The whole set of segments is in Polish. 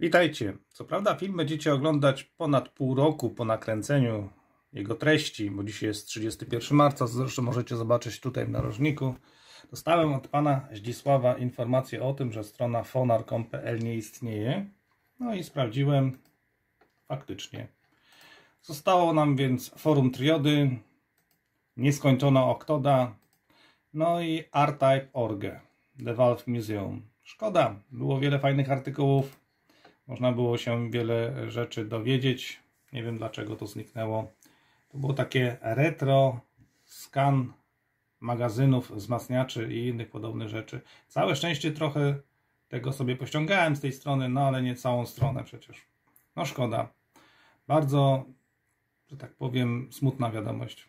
Witajcie. Co prawda film będziecie oglądać ponad pół roku po nakręceniu jego treści, bo dzisiaj jest 31 marca, zresztą możecie zobaczyć tutaj w narożniku. Dostałem od pana Zdzisława informację o tym, że strona fonar.com.pl nie istnieje. No i sprawdziłem. Faktycznie. Zostało nam więc forum triody, nieskończona oktoda, no i R-Type Orge, The Valve Museum. Szkoda, było wiele fajnych artykułów, można było się wiele rzeczy dowiedzieć. Nie wiem dlaczego to zniknęło. To było takie retro skan magazynów, wzmacniaczy i innych podobnych rzeczy. Całe szczęście trochę tego sobie pościągałem z tej strony, no ale nie całą stronę przecież. No szkoda. Bardzo, że tak powiem, smutna wiadomość.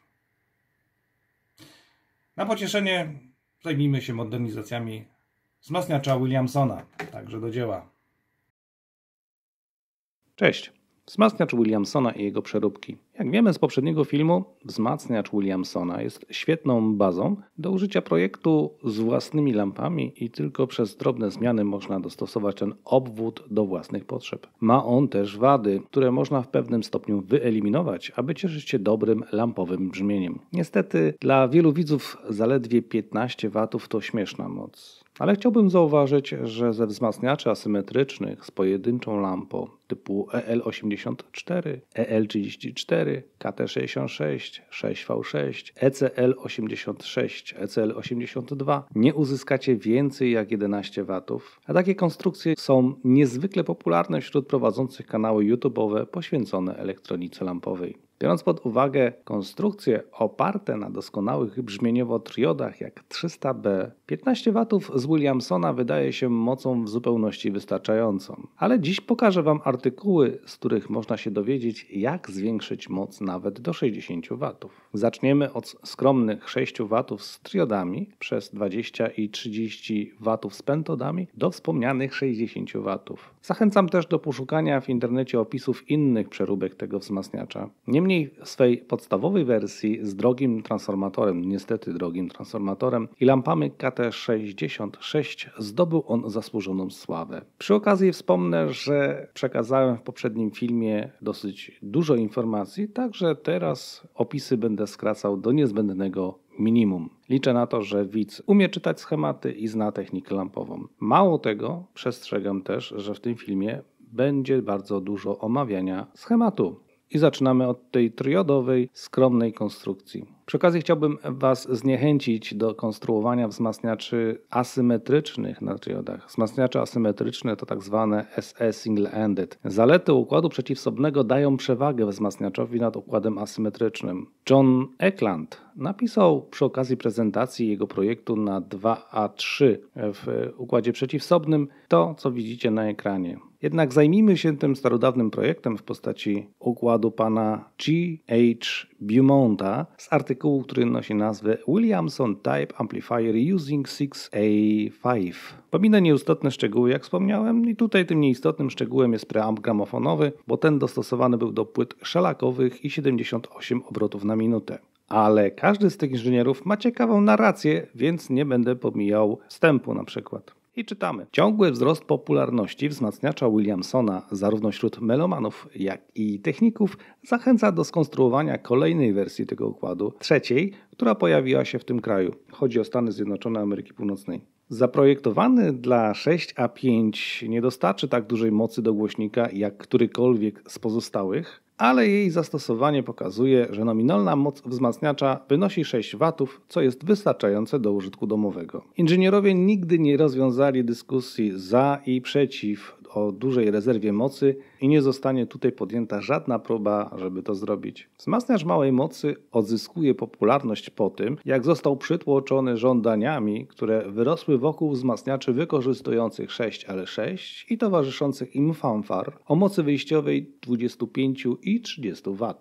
Na pocieszenie zajmijmy się modernizacjami wzmacniacza Williamsona. Także do dzieła. Cześć. Wzmacniacz Williamsona i jego przeróbki. Jak wiemy z poprzedniego filmu, wzmacniacz Williamsona jest świetną bazą do użycia projektu z własnymi lampami i tylko przez drobne zmiany można dostosować ten obwód do własnych potrzeb. Ma on też wady, które można w pewnym stopniu wyeliminować, aby cieszyć się dobrym lampowym brzmieniem. Niestety dla wielu widzów zaledwie 15 W to śmieszna moc. Ale chciałbym zauważyć, że ze wzmacniaczy asymetrycznych z pojedynczą lampą typu EL84, EL34, KT66, 6V6, ECL86, ECL82 nie uzyskacie więcej jak 11 W, a takie konstrukcje są niezwykle popularne wśród prowadzących kanały YouTube'owe poświęcone elektronice lampowej. Biorąc pod uwagę konstrukcje oparte na doskonałych brzmieniowo triodach jak 300B, 15 W z Williamsona wydaje się mocą w zupełności wystarczającą. Ale dziś pokażę Wam artykuły, z których można się dowiedzieć, jak zwiększyć moc nawet do 60 W. Zaczniemy od skromnych 6 W z triodami przez 20 i 30 W z pentodami do wspomnianych 60 W. Zachęcam też do poszukania w internecie opisów innych przeróbek tego wzmacniacza. Niemniej Niemniej w swej podstawowej wersji z drogim transformatorem, niestety drogim transformatorem i lampami KT66 zdobył on zasłużoną sławę. Przy okazji wspomnę, że przekazałem w poprzednim filmie dosyć dużo informacji, także teraz opisy będę skracał do niezbędnego minimum. Liczę na to, że widz umie czytać schematy i zna technikę lampową. Mało tego, przestrzegam też, że w tym filmie będzie bardzo dużo omawiania schematu. I zaczynamy od tej triodowej, skromnej konstrukcji. Przy okazji chciałbym Was zniechęcić do konstruowania wzmacniaczy asymetrycznych na triodach. Wzmacniacze asymetryczne to tak zwane SE single-ended. Zalety układu przeciwsobnego dają przewagę wzmacniaczowi nad układem asymetrycznym. John Eckland napisał przy okazji prezentacji jego projektu na 2A3 w układzie przeciwsobnym to, co widzicie na ekranie. Jednak zajmijmy się tym starodawnym projektem w postaci układu pana G.H. Beaumonta z artykułu, który nosi nazwę Williamson Type Amplifier Using 6A5. Pominę nieistotne szczegóły, jak wspomniałem, i tutaj tym nieistotnym szczegółem jest preamp gramofonowy, bo ten dostosowany był do płyt szalakowych i 78 obrotów na minutę. Ale każdy z tych inżynierów ma ciekawą narrację, więc nie będę pomijał wstępu na przykład. I czytamy. Ciągły wzrost popularności wzmacniacza Williamsona zarówno wśród melomanów, jak i techników zachęca do skonstruowania kolejnej wersji tego układu, trzeciej, która pojawiła się w tym kraju. Chodzi o Stany Zjednoczone Ameryki Północnej. Zaprojektowany dla 6A5 nie dostarczy tak dużej mocy do głośnika jak którykolwiek z pozostałych, ale jej zastosowanie pokazuje, że nominalna moc wzmacniacza wynosi 6 W, co jest wystarczające do użytku domowego. Inżynierowie nigdy nie rozwiązali dyskusji za i przeciw o dużej rezerwie mocy, i nie zostanie tutaj podjęta żadna próba, żeby to zrobić. Wzmacniacz małej mocy odzyskuje popularność po tym, jak został przytłoczony żądaniami, które wyrosły wokół wzmacniaczy wykorzystujących 6L6 i towarzyszących im fanfar o mocy wyjściowej 25 i 30 W.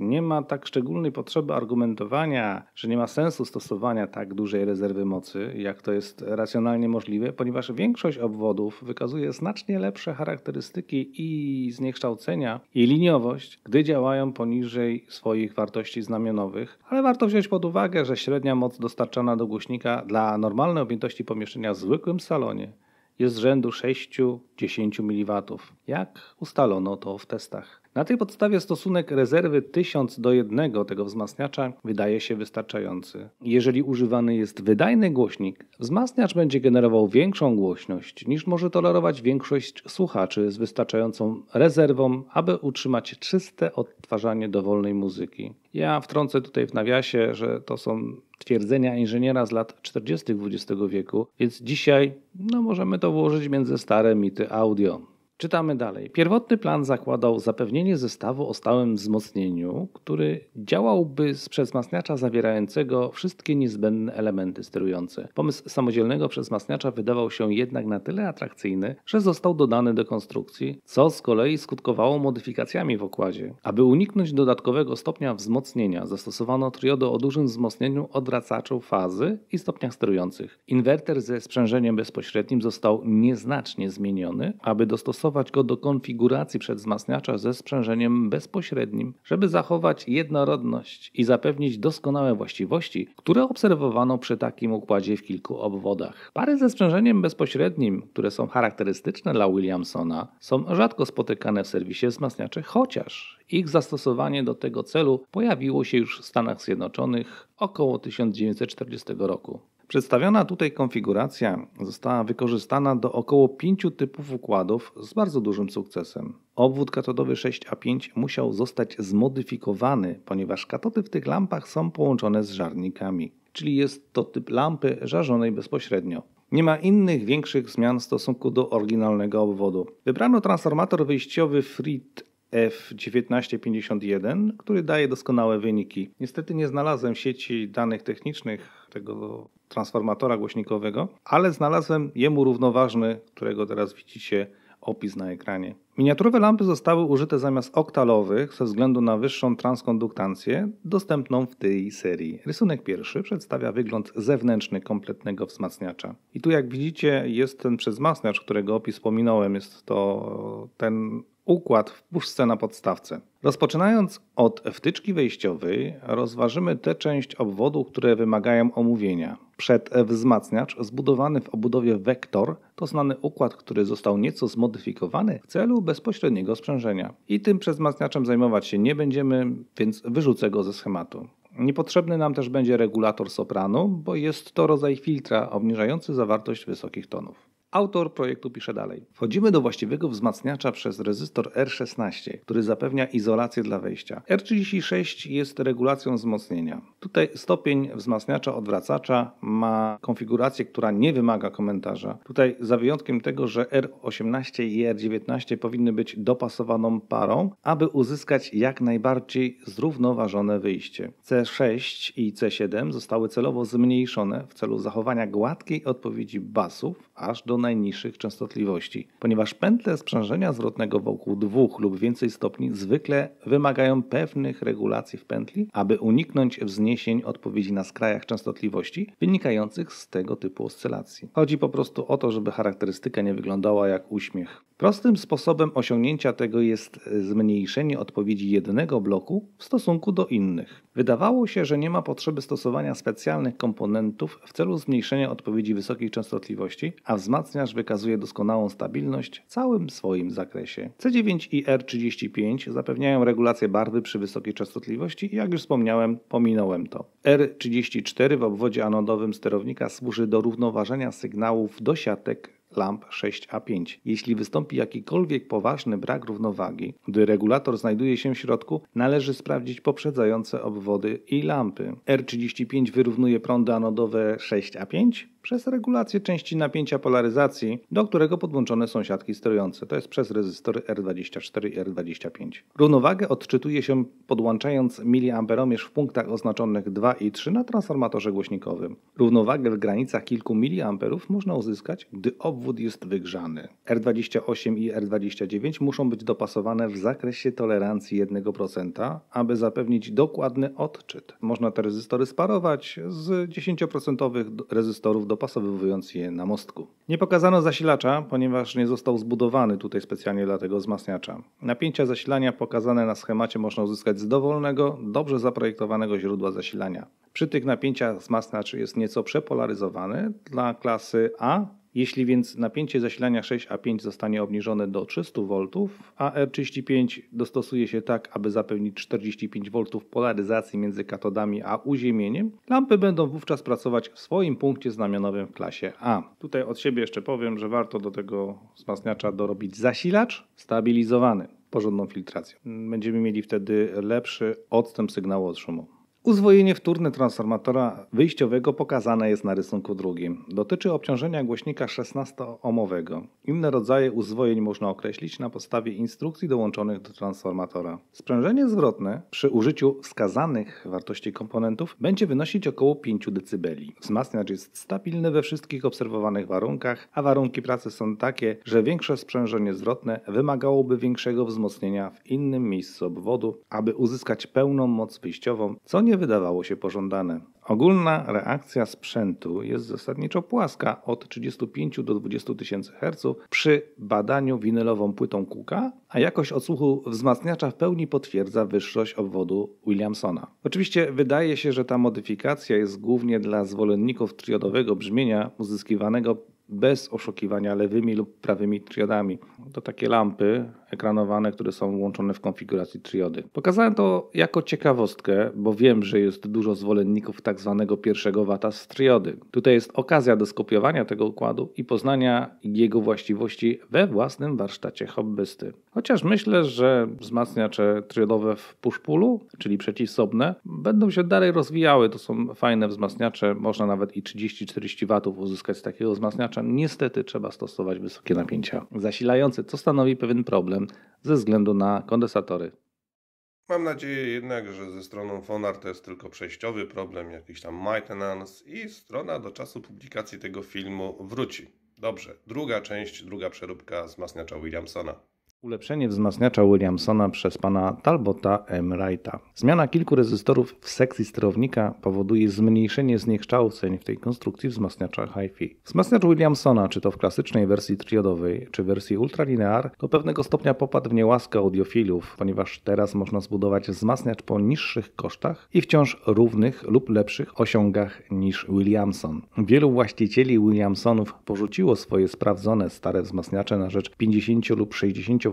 Nie ma tak szczególnej potrzeby argumentowania, że nie ma sensu stosowania tak dużej rezerwy mocy, jak to jest racjonalnie możliwe, ponieważ większość obwodów wykazuje znacznie lepsze charakterystyki i i zniekształcenia i liniowość, gdy działają poniżej swoich wartości znamionowych, ale warto wziąć pod uwagę, że średnia moc dostarczana do głośnika dla normalnej objętości pomieszczenia w zwykłym salonie jest rzędu 6-10 mW, jak ustalono to w testach. Na tej podstawie stosunek rezerwy 1000 do 1 tego wzmacniacza wydaje się wystarczający. Jeżeli używany jest wydajny głośnik, wzmacniacz będzie generował większą głośność niż może tolerować większość słuchaczy z wystarczającą rezerwą, aby utrzymać czyste odtwarzanie dowolnej muzyki. Ja wtrącę tutaj w nawiasie, że to są twierdzenia inżyniera z lat 40. XX wieku, więc dzisiaj no, możemy to włożyć między stare mity audio. Czytamy dalej. Pierwotny plan zakładał zapewnienie zestawu o stałym wzmocnieniu, który działałby z przezmacniacza zawierającego wszystkie niezbędne elementy sterujące. Pomysł samodzielnego przezmacniacza wydawał się jednak na tyle atrakcyjny, że został dodany do konstrukcji, co z kolei skutkowało modyfikacjami w okładzie. Aby uniknąć dodatkowego stopnia wzmocnienia, zastosowano triodo o dużym wzmocnieniu odwracaczu fazy i stopniach sterujących. Inwerter ze sprzężeniem bezpośrednim został nieznacznie zmieniony, aby dostosować dostosować go do konfiguracji przedwzmacniacza ze sprzężeniem bezpośrednim, żeby zachować jednorodność i zapewnić doskonałe właściwości, które obserwowano przy takim układzie w kilku obwodach. Pary ze sprzężeniem bezpośrednim, które są charakterystyczne dla Williamsona, są rzadko spotykane w serwisie wzmacniaczy, chociaż ich zastosowanie do tego celu pojawiło się już w Stanach Zjednoczonych około 1940 roku. Przedstawiona tutaj konfiguracja została wykorzystana do około 5 typów układów z bardzo dużym sukcesem. Obwód katodowy 6A5 musiał zostać zmodyfikowany, ponieważ katody w tych lampach są połączone z żarnikami, czyli jest to typ lampy żarzonej bezpośrednio. Nie ma innych większych zmian w stosunku do oryginalnego obwodu. Wybrano transformator wyjściowy FRIT F1951, który daje doskonałe wyniki. Niestety nie znalazłem sieci danych technicznych tego transformatora głośnikowego, ale znalazłem jemu równoważny, którego teraz widzicie opis na ekranie. Miniaturowe lampy zostały użyte zamiast oktalowych ze względu na wyższą transkonduktancję dostępną w tej serii. Rysunek pierwszy przedstawia wygląd zewnętrzny kompletnego wzmacniacza. I tu jak widzicie jest ten wzmacniacz, którego opis wspominałem. Jest to ten Układ w puszce na podstawce. Rozpoczynając od wtyczki wejściowej, rozważymy tę część obwodu, które wymagają omówienia. Przedwzmacniacz zbudowany w obudowie wektor to znany układ, który został nieco zmodyfikowany w celu bezpośredniego sprzężenia. I tym przedwzmacniaczem zajmować się nie będziemy, więc wyrzucę go ze schematu. Niepotrzebny nam też będzie regulator sopranu, bo jest to rodzaj filtra obniżający zawartość wysokich tonów. Autor projektu pisze dalej. Wchodzimy do właściwego wzmacniacza przez rezystor R16, który zapewnia izolację dla wejścia. R36 jest regulacją wzmocnienia. Tutaj stopień wzmacniacza odwracacza ma konfigurację, która nie wymaga komentarza. Tutaj za wyjątkiem tego, że R18 i R19 powinny być dopasowaną parą, aby uzyskać jak najbardziej zrównoważone wyjście. C6 i C7 zostały celowo zmniejszone w celu zachowania gładkiej odpowiedzi basów aż do najniższych częstotliwości, ponieważ pętle sprzężenia zwrotnego wokół dwóch lub więcej stopni zwykle wymagają pewnych regulacji w pętli, aby uniknąć wzniesień odpowiedzi na skrajach częstotliwości wynikających z tego typu oscylacji. Chodzi po prostu o to, żeby charakterystyka nie wyglądała jak uśmiech. Prostym sposobem osiągnięcia tego jest e, zmniejszenie odpowiedzi jednego bloku w stosunku do innych. Wydawało się, że nie ma potrzeby stosowania specjalnych komponentów w celu zmniejszenia odpowiedzi wysokiej częstotliwości, a wzmacniacz wykazuje doskonałą stabilność w całym swoim zakresie. C9 i R35 zapewniają regulację barwy przy wysokiej częstotliwości i jak już wspomniałem, pominąłem to. R34 w obwodzie anodowym sterownika służy do równoważenia sygnałów do siatek lamp 6A5. Jeśli wystąpi jakikolwiek poważny brak równowagi, gdy regulator znajduje się w środku, należy sprawdzić poprzedzające obwody i lampy. R35 wyrównuje prądy anodowe 6A5, przez regulację części napięcia polaryzacji, do którego podłączone są siatki sterujące, to jest przez rezystory R24 i R25. Równowagę odczytuje się podłączając miliamperomierz w punktach oznaczonych 2 i 3 na transformatorze głośnikowym. Równowagę w granicach kilku miliamperów można uzyskać, gdy obwód jest wygrzany. R28 i R29 muszą być dopasowane w zakresie tolerancji 1%, aby zapewnić dokładny odczyt. Można te rezystory sparować z 10% rezystorów do dopasowywując je na mostku. Nie pokazano zasilacza, ponieważ nie został zbudowany tutaj specjalnie dla tego wzmacniacza. Napięcia zasilania pokazane na schemacie można uzyskać z dowolnego, dobrze zaprojektowanego źródła zasilania. Przy tych napięciach wzmacniacz jest nieco przepolaryzowany dla klasy A jeśli więc napięcie zasilania 6A5 zostanie obniżone do 300 V, a R35 dostosuje się tak, aby zapewnić 45 V polaryzacji między katodami a uziemieniem, lampy będą wówczas pracować w swoim punkcie znamionowym w klasie A. Tutaj od siebie jeszcze powiem, że warto do tego wzmacniacza dorobić zasilacz stabilizowany porządną filtracją. Będziemy mieli wtedy lepszy odstęp sygnału od szumu. Uzwojenie wtórne transformatora wyjściowego pokazane jest na rysunku drugim. Dotyczy obciążenia głośnika 16-ohmowego. Inne rodzaje uzwojeń można określić na podstawie instrukcji dołączonych do transformatora. Sprzężenie zwrotne przy użyciu wskazanych wartości komponentów będzie wynosić około 5 dB. Wzmacniacz jest stabilny we wszystkich obserwowanych warunkach, a warunki pracy są takie, że większe sprzężenie zwrotne wymagałoby większego wzmocnienia w innym miejscu obwodu, aby uzyskać pełną moc wyjściową, co nie nie wydawało się pożądane. Ogólna reakcja sprzętu jest zasadniczo płaska od 35 do 20 tysięcy Hz przy badaniu winylową płytą kuka, a jakość odsłuchu wzmacniacza w pełni potwierdza wyższość obwodu Williamsona. Oczywiście wydaje się, że ta modyfikacja jest głównie dla zwolenników triodowego brzmienia uzyskiwanego bez oszukiwania lewymi lub prawymi triodami. To takie lampy ekranowane, które są łączone w konfiguracji triody. Pokazałem to jako ciekawostkę, bo wiem, że jest dużo zwolenników tak zwanego pierwszego wata z triody. Tutaj jest okazja do skopiowania tego układu i poznania jego właściwości we własnym warsztacie hobbysty. Chociaż myślę, że wzmacniacze triodowe w puszpulu, czyli przeciwsobne, będą się dalej rozwijały. To są fajne wzmacniacze, można nawet i 30-40 W uzyskać z takiego wzmacniacza. Niestety trzeba stosować wysokie napięcia zasilające, co stanowi pewien problem problem ze względu na kondensatory. Mam nadzieję jednak, że ze stroną Fonar to jest tylko przejściowy problem, jakiś tam maintenance i strona do czasu publikacji tego filmu wróci. Dobrze, druga część, druga przeróbka z Williamsona. Ulepszenie wzmacniacza Williamsona przez pana Talbota M. Wrighta. Zmiana kilku rezystorów w sekcji sterownika powoduje zmniejszenie zniekształceń w tej konstrukcji wzmacniacza HiFi. Wzmacniacz Williamsona, czy to w klasycznej wersji triodowej, czy wersji ultralinear, do pewnego stopnia popadł w niełaskę audiofilów, ponieważ teraz można zbudować wzmacniacz po niższych kosztach i wciąż równych lub lepszych osiągach niż Williamson. Wielu właścicieli Williamsonów porzuciło swoje sprawdzone stare wzmacniacze na rzecz 50 lub 60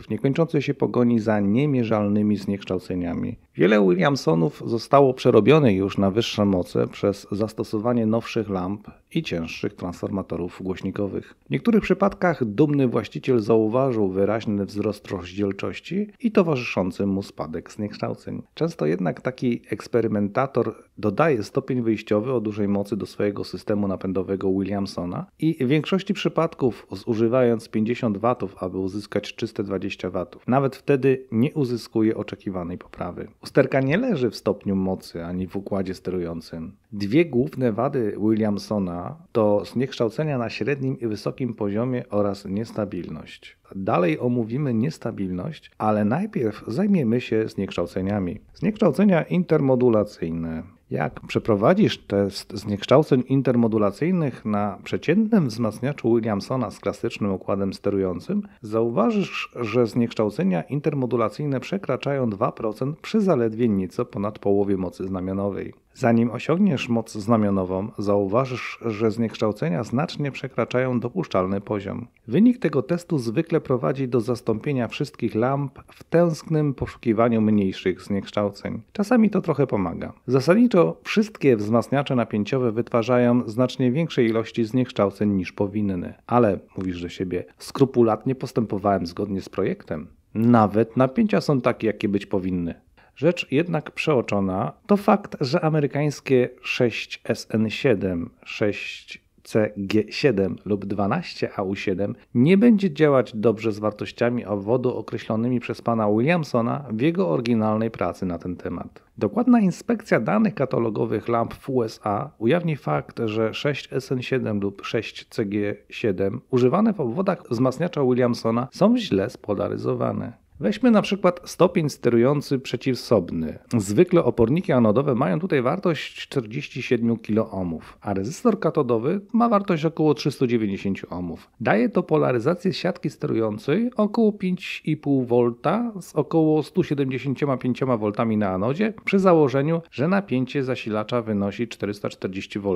w niekończącej się pogoni za niemierzalnymi zniekształceniami. Wiele Williamsonów zostało przerobionych już na wyższe moce przez zastosowanie nowszych lamp i cięższych transformatorów głośnikowych. W niektórych przypadkach dumny właściciel zauważył wyraźny wzrost rozdzielczości i towarzyszący mu spadek zniekształceń. Często jednak taki eksperymentator dodaje stopień wyjściowy o dużej mocy do swojego systemu napędowego Williamsona i w większości przypadków zużywając 50 W, aby uzyskać czyste 20 W, nawet wtedy nie uzyskuje oczekiwanej poprawy. Usterka nie leży w stopniu mocy ani w układzie sterującym. Dwie główne wady Williamsona to zniekształcenia na średnim i wysokim poziomie oraz niestabilność. Dalej omówimy niestabilność, ale najpierw zajmiemy się zniekształceniami. Zniekształcenia intermodulacyjne jak przeprowadzisz test zniekształceń intermodulacyjnych na przeciętnym wzmacniaczu Williamsona z klasycznym układem sterującym, zauważysz, że zniekształcenia intermodulacyjne przekraczają 2% przy zaledwie nieco ponad połowie mocy znamionowej. Zanim osiągniesz moc znamionową, zauważysz, że zniekształcenia znacznie przekraczają dopuszczalny poziom. Wynik tego testu zwykle prowadzi do zastąpienia wszystkich lamp w tęsknym poszukiwaniu mniejszych zniekształceń. Czasami to trochę pomaga. Zasadniczo wszystkie wzmacniacze napięciowe wytwarzają znacznie większej ilości zniekształceń niż powinny, ale mówisz do siebie, skrupulatnie postępowałem zgodnie z projektem. Nawet napięcia są takie, jakie być powinny. Rzecz jednak przeoczona to fakt, że amerykańskie 6SN7, 6 CG7 lub 12AU7 nie będzie działać dobrze z wartościami obwodu określonymi przez pana Williamsona w jego oryginalnej pracy na ten temat. Dokładna inspekcja danych katalogowych lamp w USA ujawni fakt, że 6SN7 lub 6CG7 używane w obwodach wzmacniacza Williamsona są źle spolaryzowane. Weźmy na przykład stopień sterujący przeciwsobny. Zwykle oporniki anodowe mają tutaj wartość 47 kiloohmów, a rezystor katodowy ma wartość około 390 ohmów. Daje to polaryzację siatki sterującej około 5,5 V z około 175 V na anodzie przy założeniu, że napięcie zasilacza wynosi 440 V.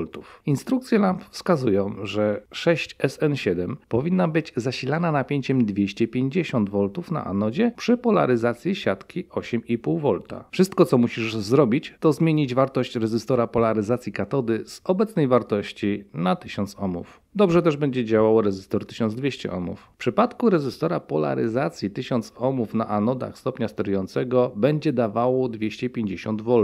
Instrukcje lamp wskazują, że 6SN7 powinna być zasilana napięciem 250 V na anodzie przy polaryzacji siatki 8,5 V. Wszystko co musisz zrobić to zmienić wartość rezystora polaryzacji katody z obecnej wartości na 1000 ohmów. Dobrze też będzie działał rezystor 1200 ohmów. W przypadku rezystora polaryzacji 1000 ohmów na anodach stopnia sterującego będzie dawało 250 V,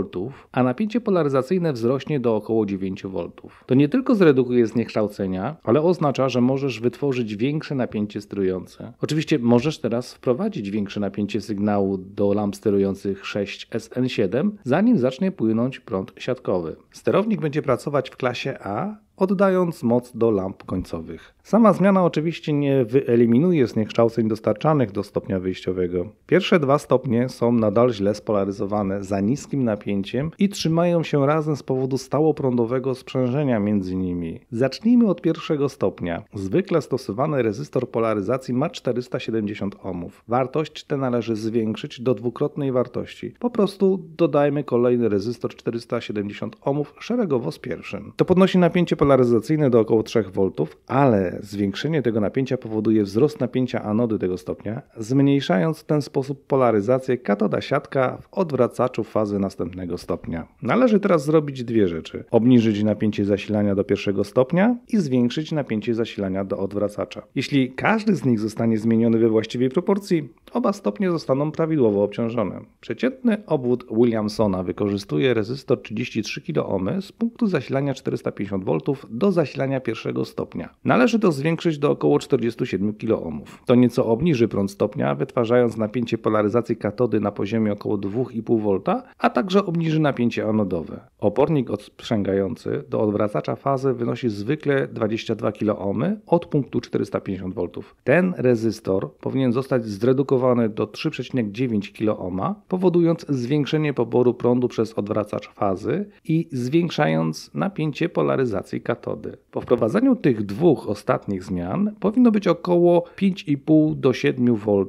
a napięcie polaryzacyjne wzrośnie do około 9 V. To nie tylko zredukuje zniekształcenia, ale oznacza, że możesz wytworzyć większe napięcie sterujące. Oczywiście możesz teraz wprowadzić większe napięcie sygnału do lamp sterujących 6SN7, zanim zacznie płynąć prąd siatkowy. Sterownik będzie pracować w klasie A oddając moc do lamp końcowych. Sama zmiana oczywiście nie wyeliminuje zniekształceń dostarczanych do stopnia wyjściowego. Pierwsze dwa stopnie są nadal źle spolaryzowane za niskim napięciem i trzymają się razem z powodu stałoprądowego sprzężenia między nimi. Zacznijmy od pierwszego stopnia. Zwykle stosowany rezystor polaryzacji ma 470 ohmów. Wartość tę należy zwiększyć do dwukrotnej wartości. Po prostu dodajmy kolejny rezystor 470 ohmów szeregowo z pierwszym. To podnosi napięcie polaryzacyjne do około 3 V, ale zwiększenie tego napięcia powoduje wzrost napięcia anody tego stopnia, zmniejszając w ten sposób polaryzację katoda-siatka w odwracaczu fazy następnego stopnia. Należy teraz zrobić dwie rzeczy. Obniżyć napięcie zasilania do pierwszego stopnia i zwiększyć napięcie zasilania do odwracacza. Jeśli każdy z nich zostanie zmieniony we właściwej proporcji, oba stopnie zostaną prawidłowo obciążone. Przeciętny obwód Williamsona wykorzystuje rezystor 33 kOhm z punktu zasilania 450 V kW do zasilania pierwszego stopnia. Należy to zwiększyć do około 47 kOhm. To nieco obniży prąd stopnia, wytwarzając napięcie polaryzacji katody na poziomie około 2,5 V, a także obniży napięcie anodowe. Opornik odsprzęgający do odwracacza fazy wynosi zwykle 22 kOhm od punktu 450 V. Ten rezystor powinien zostać zredukowany do 3,9 kOhm, powodując zwiększenie poboru prądu przez odwracacz fazy i zwiększając napięcie polaryzacji katody. Po wprowadzeniu tych dwóch ostatnich zmian powinno być około 5,5 do 7 V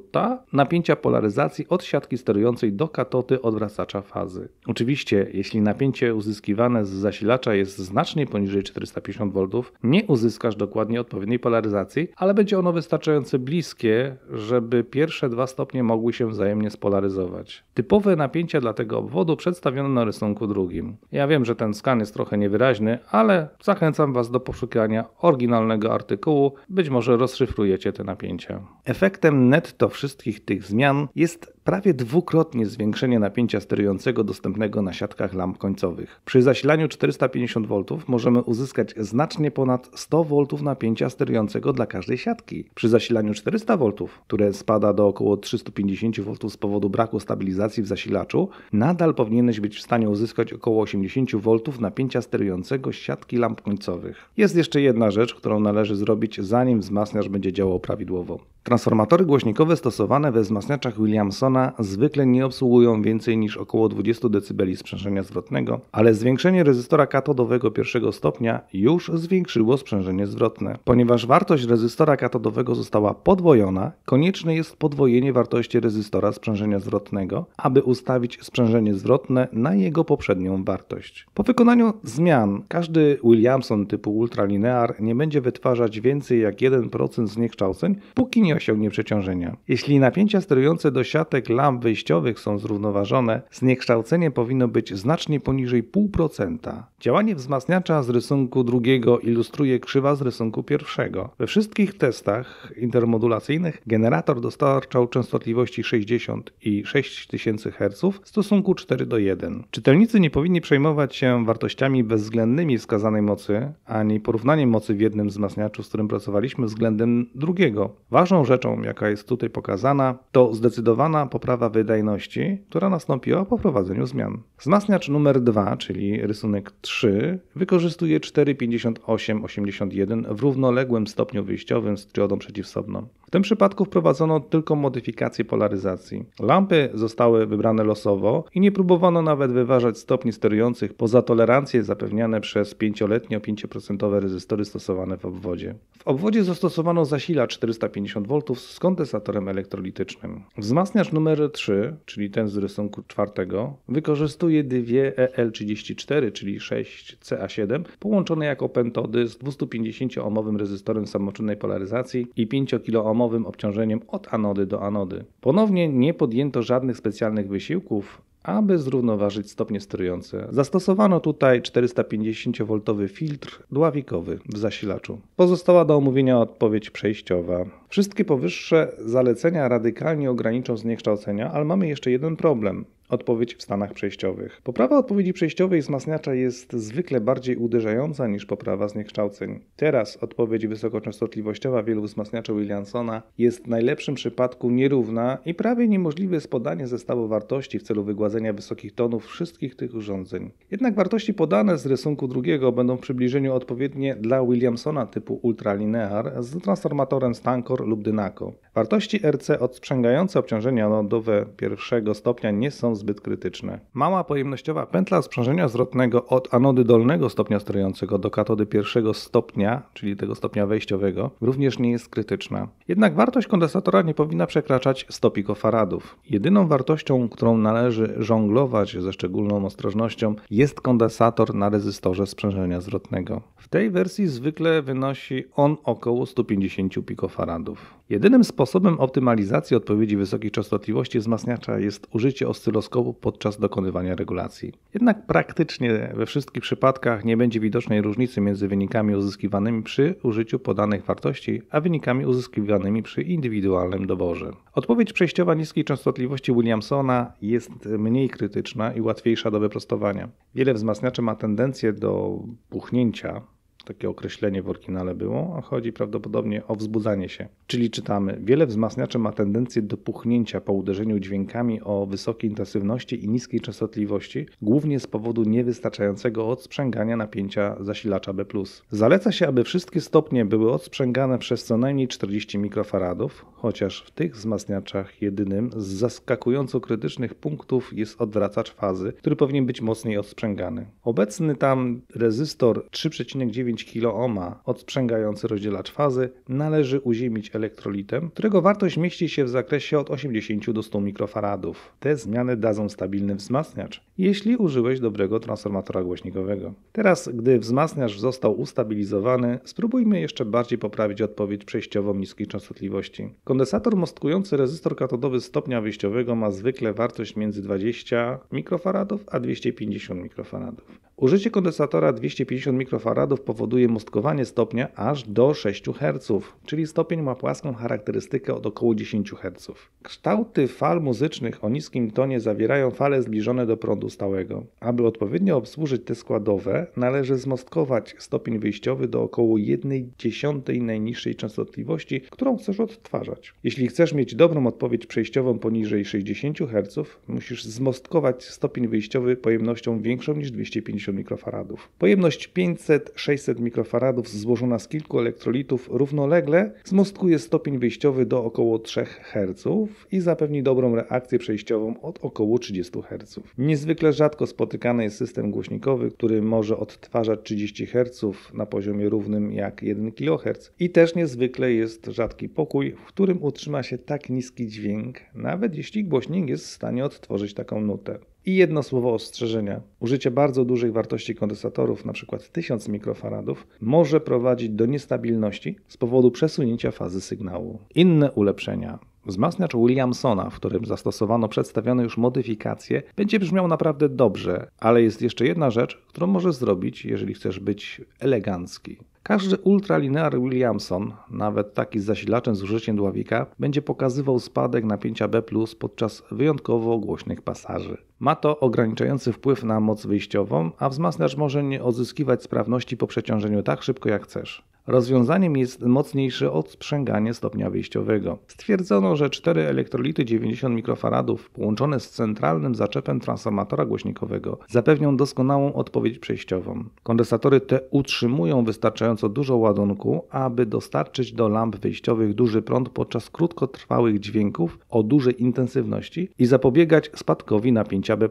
napięcia polaryzacji od siatki sterującej do katody odwracacza fazy. Oczywiście, jeśli napięcie uzyskiwane z zasilacza jest znacznie poniżej 450 V, nie uzyskasz dokładnie odpowiedniej polaryzacji, ale będzie ono wystarczająco bliskie, żeby pierwsze dwa stopnie mogły się wzajemnie spolaryzować. Typowe napięcia dla tego obwodu przedstawiono na rysunku drugim. Ja wiem, że ten skan jest trochę niewyraźny, ale zachęcam zachęcam Was do poszukiwania oryginalnego artykułu, być może rozszyfrujecie te napięcia. Efektem netto wszystkich tych zmian jest prawie dwukrotnie zwiększenie napięcia sterującego dostępnego na siatkach lamp końcowych. Przy zasilaniu 450 V możemy uzyskać znacznie ponad 100 V napięcia sterującego dla każdej siatki. Przy zasilaniu 400 V, które spada do około 350 V z powodu braku stabilizacji w zasilaczu, nadal powinieneś być w stanie uzyskać około 80 V napięcia sterującego siatki lamp końcowych. Jest jeszcze jedna rzecz, którą należy zrobić zanim wzmacniacz będzie działał prawidłowo. Transformatory głośnikowe stosowane we wzmacniaczach Williamsona zwykle nie obsługują więcej niż około 20 dB sprzężenia zwrotnego, ale zwiększenie rezystora katodowego pierwszego stopnia już zwiększyło sprzężenie zwrotne. Ponieważ wartość rezystora katodowego została podwojona, konieczne jest podwojenie wartości rezystora sprzężenia zwrotnego, aby ustawić sprzężenie zwrotne na jego poprzednią wartość. Po wykonaniu zmian każdy Williamson typu ultralinear nie będzie wytwarzać więcej jak 1% zniekształceń, póki nie nie osiągnie przeciążenia. Jeśli napięcia sterujące do siatek lamp wyjściowych są zrównoważone, zniekształcenie powinno być znacznie poniżej 0,5%. Działanie wzmacniacza z rysunku drugiego ilustruje krzywa z rysunku pierwszego. We wszystkich testach intermodulacyjnych generator dostarczał częstotliwości 60 i 6000 Hz w stosunku 4 do 1. Czytelnicy nie powinni przejmować się wartościami bezwzględnymi wskazanej mocy, ani porównaniem mocy w jednym wzmacniaczu, z którym pracowaliśmy, względem drugiego. Ważną rzeczą, jaka jest tutaj pokazana, to zdecydowana poprawa wydajności, która nastąpiła po wprowadzeniu zmian. Wzmacniacz numer 2, czyli rysunek 3, wykorzystuje 4,5881 w równoległym stopniu wyjściowym z triodą przeciwsobną. W tym przypadku wprowadzono tylko modyfikację polaryzacji. Lampy zostały wybrane losowo i nie próbowano nawet wyważać stopni sterujących poza tolerancje zapewniane przez 5-letnio 5% rezystory stosowane w obwodzie. W obwodzie zastosowano zasilacz 450 V V z kondensatorem elektrolitycznym. Wzmacniacz numer 3, czyli ten z rysunku czwartego, wykorzystuje dwie EL34, czyli 6CA7, połączone jako pentody z 250-ohmowym rezystorem samoczynnej polaryzacji i 5 kiloohmowym obciążeniem od anody do anody. Ponownie nie podjęto żadnych specjalnych wysiłków, aby zrównoważyć stopnie sterujące, zastosowano tutaj 450V filtr dławikowy w zasilaczu. Pozostała do omówienia odpowiedź przejściowa. Wszystkie powyższe zalecenia radykalnie ograniczą zniekształcenia, ale mamy jeszcze jeden problem. Odpowiedź w stanach przejściowych. Poprawa odpowiedzi przejściowej wzmacniacza jest zwykle bardziej uderzająca niż poprawa zniekształceń. Teraz odpowiedź wysokoczęstotliwościowa wielu wzmacniaczy Williamsona jest w najlepszym przypadku nierówna i prawie niemożliwe jest podanie zestawu wartości w celu wygładzenia wysokich tonów wszystkich tych urządzeń. Jednak wartości podane z rysunku drugiego będą w przybliżeniu odpowiednie dla Williamsona typu ultralinear z transformatorem Stancor lub Dynaco. Wartości RC odsprzęgające obciążenia lądowe pierwszego stopnia nie są zbyt krytyczne. Mała pojemnościowa pętla sprzężenia zwrotnego od anody dolnego stopnia sterującego do katody pierwszego stopnia, czyli tego stopnia wejściowego, również nie jest krytyczna. Jednak wartość kondensatora nie powinna przekraczać 100 pikofaradów. Jedyną wartością, którą należy żonglować ze szczególną ostrożnością, jest kondensator na rezystorze sprzężenia zwrotnego. W tej wersji zwykle wynosi on około 150 pikofaradów. Jedynym sposobem optymalizacji odpowiedzi wysokiej częstotliwości wzmacniacza jest użycie oscyloskopu podczas dokonywania regulacji. Jednak praktycznie we wszystkich przypadkach nie będzie widocznej różnicy między wynikami uzyskiwanymi przy użyciu podanych wartości, a wynikami uzyskiwanymi przy indywidualnym doborze. Odpowiedź przejściowa niskiej częstotliwości Williamsona jest mniej krytyczna i łatwiejsza do wyprostowania. Wiele wzmacniaczy ma tendencję do puchnięcia takie określenie w oryginale było, a chodzi prawdopodobnie o wzbudzanie się. Czyli czytamy, wiele wzmacniaczy ma tendencję do puchnięcia po uderzeniu dźwiękami o wysokiej intensywności i niskiej częstotliwości, głównie z powodu niewystarczającego odsprzęgania napięcia zasilacza B+. Zaleca się, aby wszystkie stopnie były odsprzęgane przez co najmniej 40 mikrofaradów, chociaż w tych wzmacniaczach jedynym z zaskakująco krytycznych punktów jest odwracacz fazy, który powinien być mocniej odsprzęgany. Obecny tam rezystor 3,9 9 kiloohma odsprzęgający rozdzielacz fazy należy uziemić elektrolitem, którego wartość mieści się w zakresie od 80 do 100 mikrofaradów. Te zmiany dadzą stabilny wzmacniacz, jeśli użyłeś dobrego transformatora głośnikowego. Teraz, gdy wzmacniacz został ustabilizowany, spróbujmy jeszcze bardziej poprawić odpowiedź przejściową niskiej częstotliwości. Kondensator mostkujący rezystor katodowy stopnia wyjściowego ma zwykle wartość między 20 mikrofaradów a 250 mikrofaradów. Użycie kondensatora 250 mikrofaradów powoduje mostkowanie stopnia aż do 6 Hz, czyli stopień ma płaską charakterystykę od około 10 Hz. Kształty fal muzycznych o niskim tonie zawierają fale zbliżone do prądu stałego. Aby odpowiednio obsłużyć te składowe, należy zmostkować stopień wyjściowy do około 1,1 najniższej częstotliwości, którą chcesz odtwarzać. Jeśli chcesz mieć dobrą odpowiedź przejściową poniżej 60 Hz, musisz zmostkować stopień wyjściowy pojemnością większą niż 250 mikrofaradów. Pojemność 500-600 mikrofaradów złożona z kilku elektrolitów równolegle zmostkuje stopień wyjściowy do około 3 Hz i zapewni dobrą reakcję przejściową od około 30 Hz. Niezwykle rzadko spotykany jest system głośnikowy, który może odtwarzać 30 Hz na poziomie równym jak 1 kHz i też niezwykle jest rzadki pokój, w którym utrzyma się tak niski dźwięk, nawet jeśli głośnik jest w stanie odtworzyć taką nutę. I jedno słowo ostrzeżenia. Użycie bardzo dużych wartości kondensatorów, np. 1000 mikrofaradów, może prowadzić do niestabilności z powodu przesunięcia fazy sygnału. Inne ulepszenia. Wzmacniacz Williamsona, w którym zastosowano przedstawione już modyfikacje, będzie brzmiał naprawdę dobrze, ale jest jeszcze jedna rzecz, którą możesz zrobić, jeżeli chcesz być elegancki. Każdy ultralinear Williamson, nawet taki z zasilaczem z użyciem dławika, będzie pokazywał spadek napięcia B+, podczas wyjątkowo głośnych pasaży. Ma to ograniczający wpływ na moc wyjściową, a wzmacniacz może nie odzyskiwać sprawności po przeciążeniu tak szybko jak chcesz. Rozwiązaniem jest mocniejsze odsprzęganie stopnia wyjściowego. Stwierdzono, że cztery elektrolity 90 mikrofaradów połączone z centralnym zaczepem transformatora głośnikowego zapewnią doskonałą odpowiedź przejściową. Kondensatory te utrzymują wystarczająco dużo ładunku, aby dostarczyć do lamp wyjściowych duży prąd podczas krótkotrwałych dźwięków o dużej intensywności i zapobiegać spadkowi napięcia B+.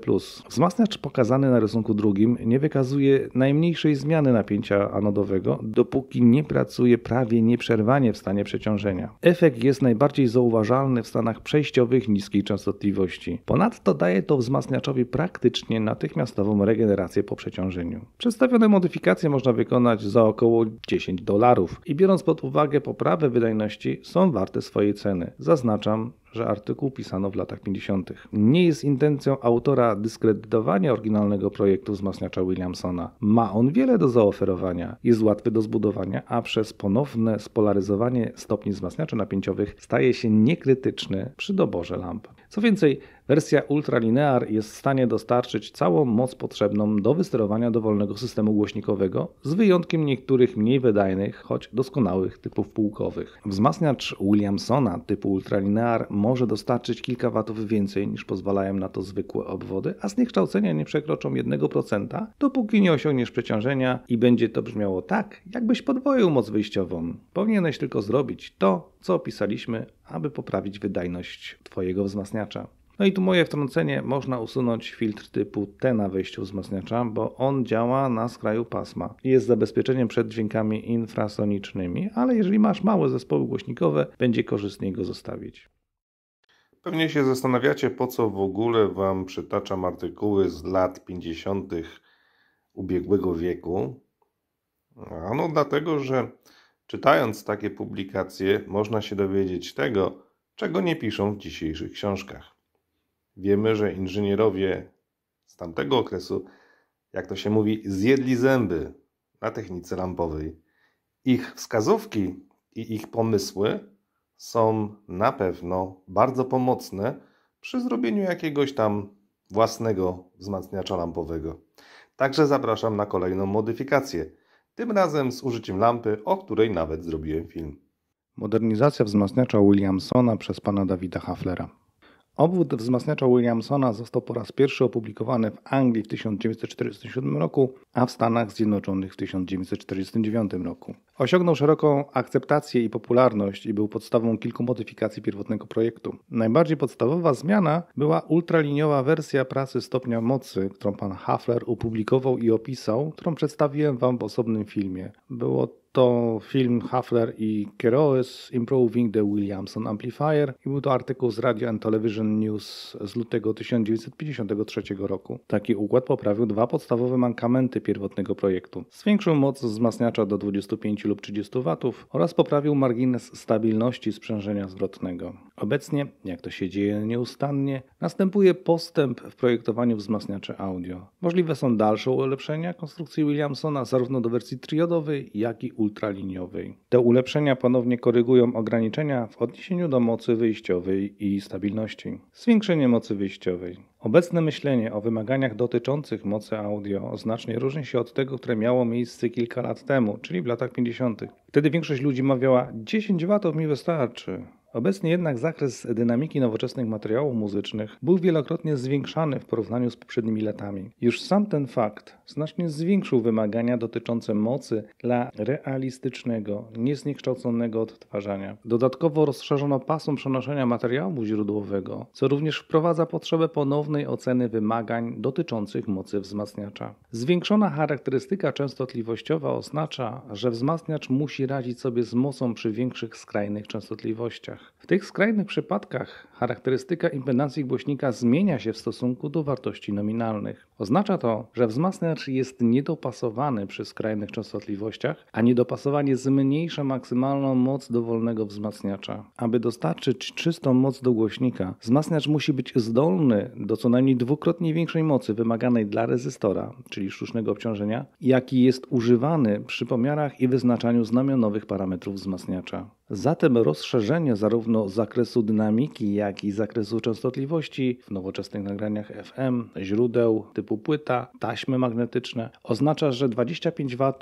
Wzmacniacz pokazany na rysunku drugim nie wykazuje najmniejszej zmiany napięcia anodowego, dopóki nie nie pracuje prawie nieprzerwanie w stanie przeciążenia. Efekt jest najbardziej zauważalny w stanach przejściowych niskiej częstotliwości. Ponadto daje to wzmacniaczowi praktycznie natychmiastową regenerację po przeciążeniu. Przedstawione modyfikacje można wykonać za około 10 dolarów i biorąc pod uwagę poprawę wydajności są warte swojej ceny. Zaznaczam, że artykuł pisano w latach 50. Nie jest intencją autora dyskredytowania oryginalnego projektu wzmacniacza Williamsona. Ma on wiele do zaoferowania, jest łatwy do zbudowania, a przez ponowne spolaryzowanie stopni wzmacniaczy napięciowych staje się niekrytyczny przy doborze lamp. Co więcej, Wersja ultralinear jest w stanie dostarczyć całą moc potrzebną do wysterowania dowolnego systemu głośnikowego, z wyjątkiem niektórych mniej wydajnych, choć doskonałych typów półkowych. Wzmacniacz Williamsona typu ultralinear może dostarczyć kilka watów więcej niż pozwalają na to zwykłe obwody, a zniekształcenia nie przekroczą 1%, dopóki nie osiągniesz przeciążenia i będzie to brzmiało tak, jakbyś podwoił moc wyjściową. Powinieneś tylko zrobić to, co opisaliśmy, aby poprawić wydajność Twojego wzmacniacza. No i tu moje wtrącenie, można usunąć filtr typu T na wejściu wzmacniacza, bo on działa na skraju pasma. Jest zabezpieczeniem przed dźwiękami infrasonicznymi, ale jeżeli masz małe zespoły głośnikowe, będzie korzystniej go zostawić. Pewnie się zastanawiacie, po co w ogóle Wam przytaczam artykuły z lat 50. ubiegłego wieku. Ano dlatego, że czytając takie publikacje można się dowiedzieć tego, czego nie piszą w dzisiejszych książkach. Wiemy, że inżynierowie z tamtego okresu, jak to się mówi, zjedli zęby na technice lampowej. Ich wskazówki i ich pomysły są na pewno bardzo pomocne przy zrobieniu jakiegoś tam własnego wzmacniacza lampowego. Także zapraszam na kolejną modyfikację, tym razem z użyciem lampy, o której nawet zrobiłem film. Modernizacja wzmacniacza Williamsona przez pana Dawida Hafflera. Obwód wzmacniacza Williamsona został po raz pierwszy opublikowany w Anglii w 1947 roku, a w Stanach Zjednoczonych w 1949 roku. Osiągnął szeroką akceptację i popularność i był podstawą kilku modyfikacji pierwotnego projektu. Najbardziej podstawowa zmiana była ultraliniowa wersja pracy stopnia mocy, którą pan Hafler opublikował i opisał, którą przedstawiłem wam w osobnym filmie. Było to film Hafler i Keroes Improving the Williamson Amplifier i był to artykuł z Radio and Television News z lutego 1953 roku. Taki układ poprawił dwa podstawowe mankamenty pierwotnego projektu. Zwiększył moc wzmacniacza do 25 lub 30 W oraz poprawił margines stabilności sprzężenia zwrotnego. Obecnie, jak to się dzieje nieustannie, następuje postęp w projektowaniu wzmacniaczy audio. Możliwe są dalsze ulepszenia konstrukcji Williamsona zarówno do wersji triodowej, jak i ultraliniowej. Te ulepszenia ponownie korygują ograniczenia w odniesieniu do mocy wyjściowej i stabilności. Zwiększenie mocy wyjściowej. Obecne myślenie o wymaganiach dotyczących mocy audio znacznie różni się od tego, które miało miejsce kilka lat temu, czyli w latach 50. Wtedy większość ludzi mawiała 10 W mi wystarczy. Obecnie jednak zakres dynamiki nowoczesnych materiałów muzycznych był wielokrotnie zwiększany w porównaniu z poprzednimi latami. Już sam ten fakt znacznie zwiększył wymagania dotyczące mocy dla realistycznego, niezniekształconego odtwarzania. Dodatkowo rozszerzono pasum przenoszenia materiału źródłowego, co również wprowadza potrzebę ponownej oceny wymagań dotyczących mocy wzmacniacza. Zwiększona charakterystyka częstotliwościowa oznacza, że wzmacniacz musi radzić sobie z mocą przy większych skrajnych częstotliwościach. W tych skrajnych przypadkach charakterystyka impedancji głośnika zmienia się w stosunku do wartości nominalnych. Oznacza to, że wzmacniacz jest niedopasowany przy skrajnych częstotliwościach, a niedopasowanie zmniejsza maksymalną moc dowolnego wzmacniacza. Aby dostarczyć czystą moc do głośnika, wzmacniacz musi być zdolny do co najmniej dwukrotnie większej mocy wymaganej dla rezystora, czyli sztucznego obciążenia, jaki jest używany przy pomiarach i wyznaczaniu znamionowych parametrów wzmacniacza. Zatem rozszerzenie zarówno zakresu dynamiki, jak i zakresu częstotliwości w nowoczesnych nagraniach FM, źródeł typu płyta, taśmy magnetyczne oznacza, że 25 W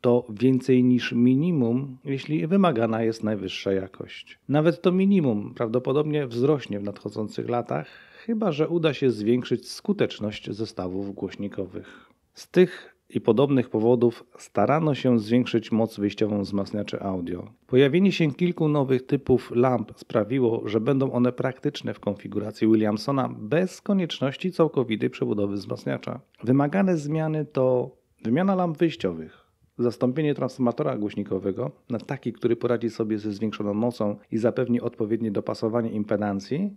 to więcej niż minimum, jeśli wymagana jest najwyższa jakość. Nawet to minimum prawdopodobnie wzrośnie w nadchodzących latach, chyba że uda się zwiększyć skuteczność zestawów głośnikowych. Z tych i podobnych powodów starano się zwiększyć moc wyjściową wzmacniaczy audio. Pojawienie się kilku nowych typów lamp sprawiło, że będą one praktyczne w konfiguracji Williamsona bez konieczności całkowitej przebudowy wzmacniacza. Wymagane zmiany to wymiana lamp wyjściowych, Zastąpienie transformatora głośnikowego na taki, który poradzi sobie ze zwiększoną mocą i zapewni odpowiednie dopasowanie impedancji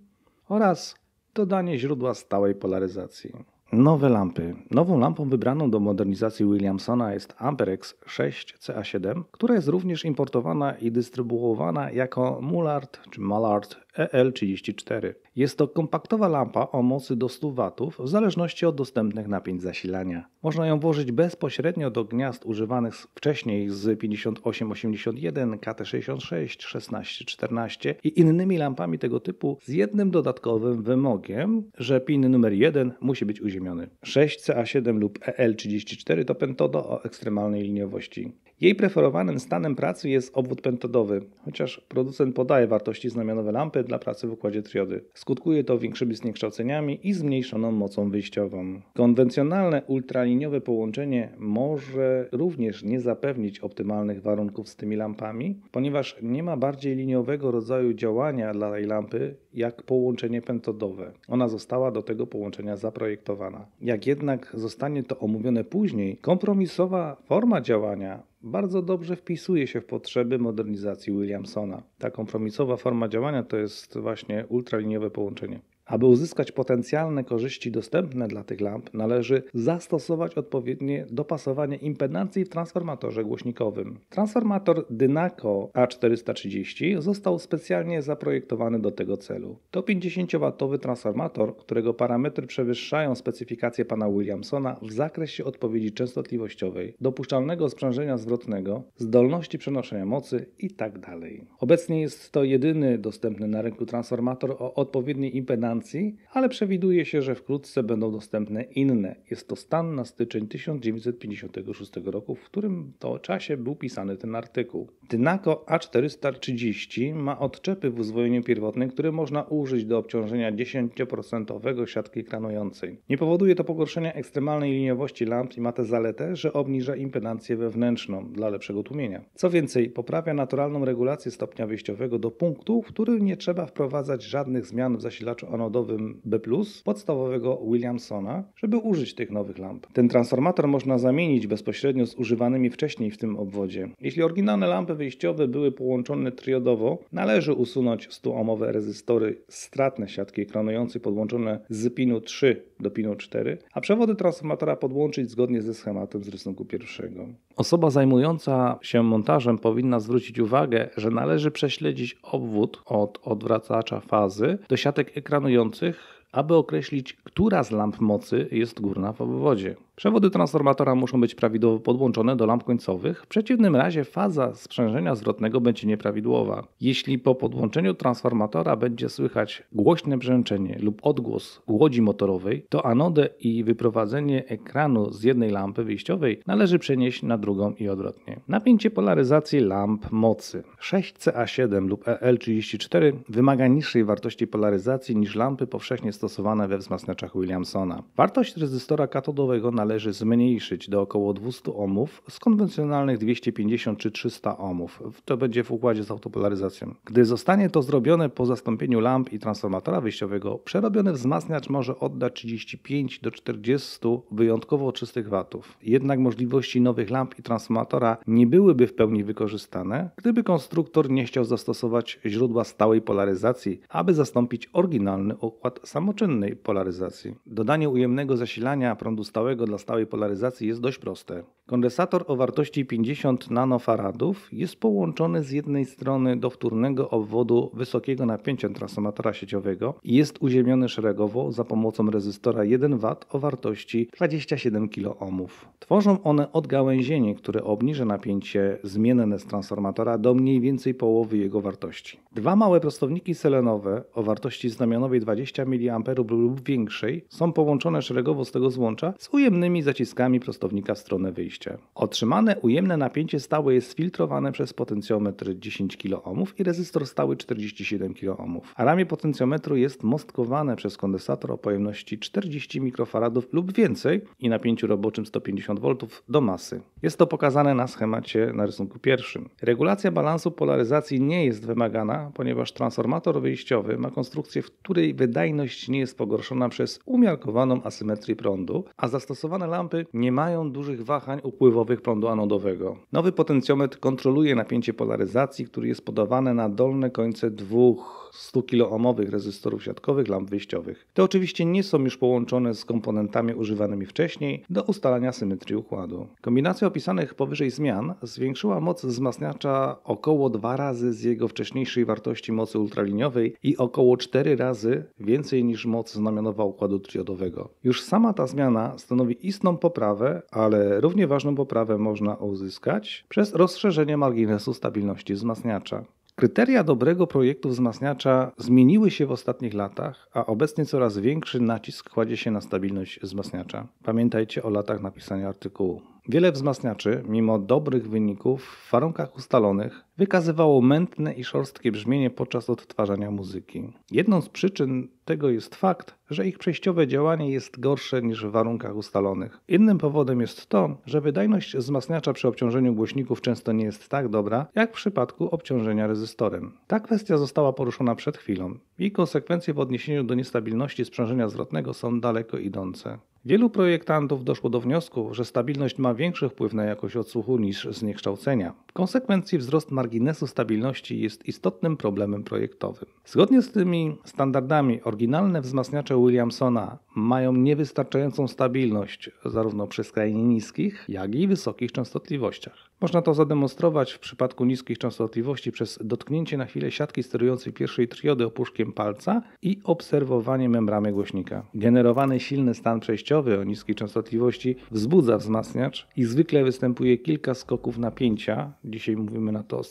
oraz dodanie źródła stałej polaryzacji. Nowe lampy. Nową lampą wybraną do modernizacji Williamsona jest Amperex 6CA7, która jest również importowana i dystrybuowana jako Mullard czy Mallard EL34. Jest to kompaktowa lampa o mocy do 100 W w zależności od dostępnych napięć zasilania. Można ją włożyć bezpośrednio do gniazd używanych wcześniej z 5881, KT66, 16, 14 i innymi lampami tego typu z jednym dodatkowym wymogiem, że pin numer 1 musi być uziemiony. 6CA7 lub EL34 to pentodo o ekstremalnej liniowości. Jej preferowanym stanem pracy jest obwód pentodowy, chociaż producent podaje wartości znamionowe lampy dla pracy w układzie triody. Skutkuje to większymi zniekształceniami i zmniejszoną mocą wyjściową. Konwencjonalne ultraliniowe połączenie może również nie zapewnić optymalnych warunków z tymi lampami, ponieważ nie ma bardziej liniowego rodzaju działania dla tej lampy jak połączenie pentodowe. Ona została do tego połączenia zaprojektowana. Jak jednak zostanie to omówione później, kompromisowa forma działania bardzo dobrze wpisuje się w potrzeby modernizacji Williamsona. Ta kompromisowa forma działania to jest właśnie ultraliniowe połączenie. Aby uzyskać potencjalne korzyści dostępne dla tych lamp, należy zastosować odpowiednie dopasowanie impedancji w transformatorze głośnikowym. Transformator Dynaco A430 został specjalnie zaprojektowany do tego celu. To 50W transformator, którego parametry przewyższają specyfikację pana Williamsona w zakresie odpowiedzi częstotliwościowej, dopuszczalnego sprzężenia zwrotnego, zdolności przenoszenia mocy itd. Tak Obecnie jest to jedyny dostępny na rynku transformator o odpowiedniej impedancji Francji, ale przewiduje się, że wkrótce będą dostępne inne. Jest to stan na styczeń 1956 roku, w którym to czasie był pisany ten artykuł. Dynako A430 ma odczepy w uzwojeniu pierwotnym, które można użyć do obciążenia 10% siatki kranującej. Nie powoduje to pogorszenia ekstremalnej liniowości lamp i ma tę zaletę, że obniża impedancję wewnętrzną dla lepszego tłumienia. Co więcej, poprawia naturalną regulację stopnia wyjściowego do punktu, w którym nie trzeba wprowadzać żadnych zmian w zasilaczu analogowym anodowym B+, podstawowego Williamsona, żeby użyć tych nowych lamp. Ten transformator można zamienić bezpośrednio z używanymi wcześniej w tym obwodzie. Jeśli oryginalne lampy wyjściowe były połączone triodowo, należy usunąć 100-ohmowe rezystory stratne siatki kronującej podłączone z pinu 3 do pinu 4, a przewody transformatora podłączyć zgodnie ze schematem z rysunku pierwszego. Osoba zajmująca się montażem powinna zwrócić uwagę, że należy prześledzić obwód od odwracacza fazy do siatek ekranujących aby określić, która z lamp mocy jest górna w obwodzie. Przewody transformatora muszą być prawidłowo podłączone do lamp końcowych, w przeciwnym razie faza sprzężenia zwrotnego będzie nieprawidłowa. Jeśli po podłączeniu transformatora będzie słychać głośne brzęczenie lub odgłos łodzi motorowej, to anodę i wyprowadzenie ekranu z jednej lampy wyjściowej należy przenieść na drugą i odwrotnie. Napięcie polaryzacji lamp mocy 6CA7 lub EL34 wymaga niższej wartości polaryzacji niż lampy powszechnie stosowane we wzmacniaczach Williamsona. Wartość rezystora katodowego należy zmniejszyć do około 200 ohmów z konwencjonalnych 250 czy 300 ohmów. To będzie w układzie z autopolaryzacją. Gdy zostanie to zrobione po zastąpieniu lamp i transformatora wyjściowego, przerobiony wzmacniacz może oddać 35 do 40 wyjątkowo czystych watów. Jednak możliwości nowych lamp i transformatora nie byłyby w pełni wykorzystane, gdyby konstruktor nie chciał zastosować źródła stałej polaryzacji, aby zastąpić oryginalny układ samochodowy samoczynnej polaryzacji. Dodanie ujemnego zasilania prądu stałego dla stałej polaryzacji jest dość proste. Kondensator o wartości 50 nanofaradów jest połączony z jednej strony do wtórnego obwodu wysokiego napięcia transformatora sieciowego i jest uziemiony szeregowo za pomocą rezystora 1 W o wartości 27 kOhmów. Tworzą one odgałęzienie, które obniża napięcie zmienne z transformatora do mniej więcej połowy jego wartości. Dwa małe prostowniki selenowe o wartości znamionowej 20 mA mA lub większej są połączone szeregowo z tego złącza z ujemnymi zaciskami prostownika w stronę wyjścia. Otrzymane ujemne napięcie stałe jest filtrowane przez potencjometr 10 kOhm i rezystor stały 47 kOhm, a ramię potencjometru jest mostkowane przez kondensator o pojemności 40 mikrofaradów lub więcej i napięciu roboczym 150 V do masy. Jest to pokazane na schemacie na rysunku pierwszym. Regulacja balansu polaryzacji nie jest wymagana, ponieważ transformator wyjściowy ma konstrukcję, w której wydajność nie jest pogorszona przez umiarkowaną asymetrię prądu, a zastosowane lampy nie mają dużych wahań upływowych prądu anodowego. Nowy potencjometr kontroluje napięcie polaryzacji, który jest podawane na dolne końce dwóch 100 kiloohmowych rezystorów siatkowych lamp wyjściowych. Te oczywiście nie są już połączone z komponentami używanymi wcześniej do ustalania symetrii układu. Kombinacja opisanych powyżej zmian zwiększyła moc wzmacniacza około dwa razy z jego wcześniejszej wartości mocy ultraliniowej i około cztery razy więcej niż moc znamionowa układu triodowego. Już sama ta zmiana stanowi istną poprawę, ale równie ważną poprawę można uzyskać przez rozszerzenie marginesu stabilności wzmacniacza. Kryteria dobrego projektu wzmacniacza zmieniły się w ostatnich latach, a obecnie coraz większy nacisk kładzie się na stabilność wzmacniacza. Pamiętajcie o latach napisania artykułu. Wiele wzmacniaczy, mimo dobrych wyników w warunkach ustalonych, wykazywało mętne i szorstkie brzmienie podczas odtwarzania muzyki. Jedną z przyczyn tego jest fakt, że ich przejściowe działanie jest gorsze niż w warunkach ustalonych. Innym powodem jest to, że wydajność wzmacniacza przy obciążeniu głośników często nie jest tak dobra, jak w przypadku obciążenia rezystorem. Ta kwestia została poruszona przed chwilą. Jej konsekwencje w odniesieniu do niestabilności sprzężenia zwrotnego są daleko idące. Wielu projektantów doszło do wniosku, że stabilność ma większy wpływ na jakość odsłuchu niż zniekształcenia. W konsekwencji wzrost ma marginesu stabilności jest istotnym problemem projektowym. Zgodnie z tymi standardami oryginalne wzmacniacze Williamsona mają niewystarczającą stabilność zarówno przy skrajnie niskich, jak i wysokich częstotliwościach. Można to zademonstrować w przypadku niskich częstotliwości przez dotknięcie na chwilę siatki sterującej pierwszej triody opuszkiem palca i obserwowanie membrany głośnika. Generowany silny stan przejściowy o niskiej częstotliwości wzbudza wzmacniacz i zwykle występuje kilka skoków napięcia, dzisiaj mówimy na to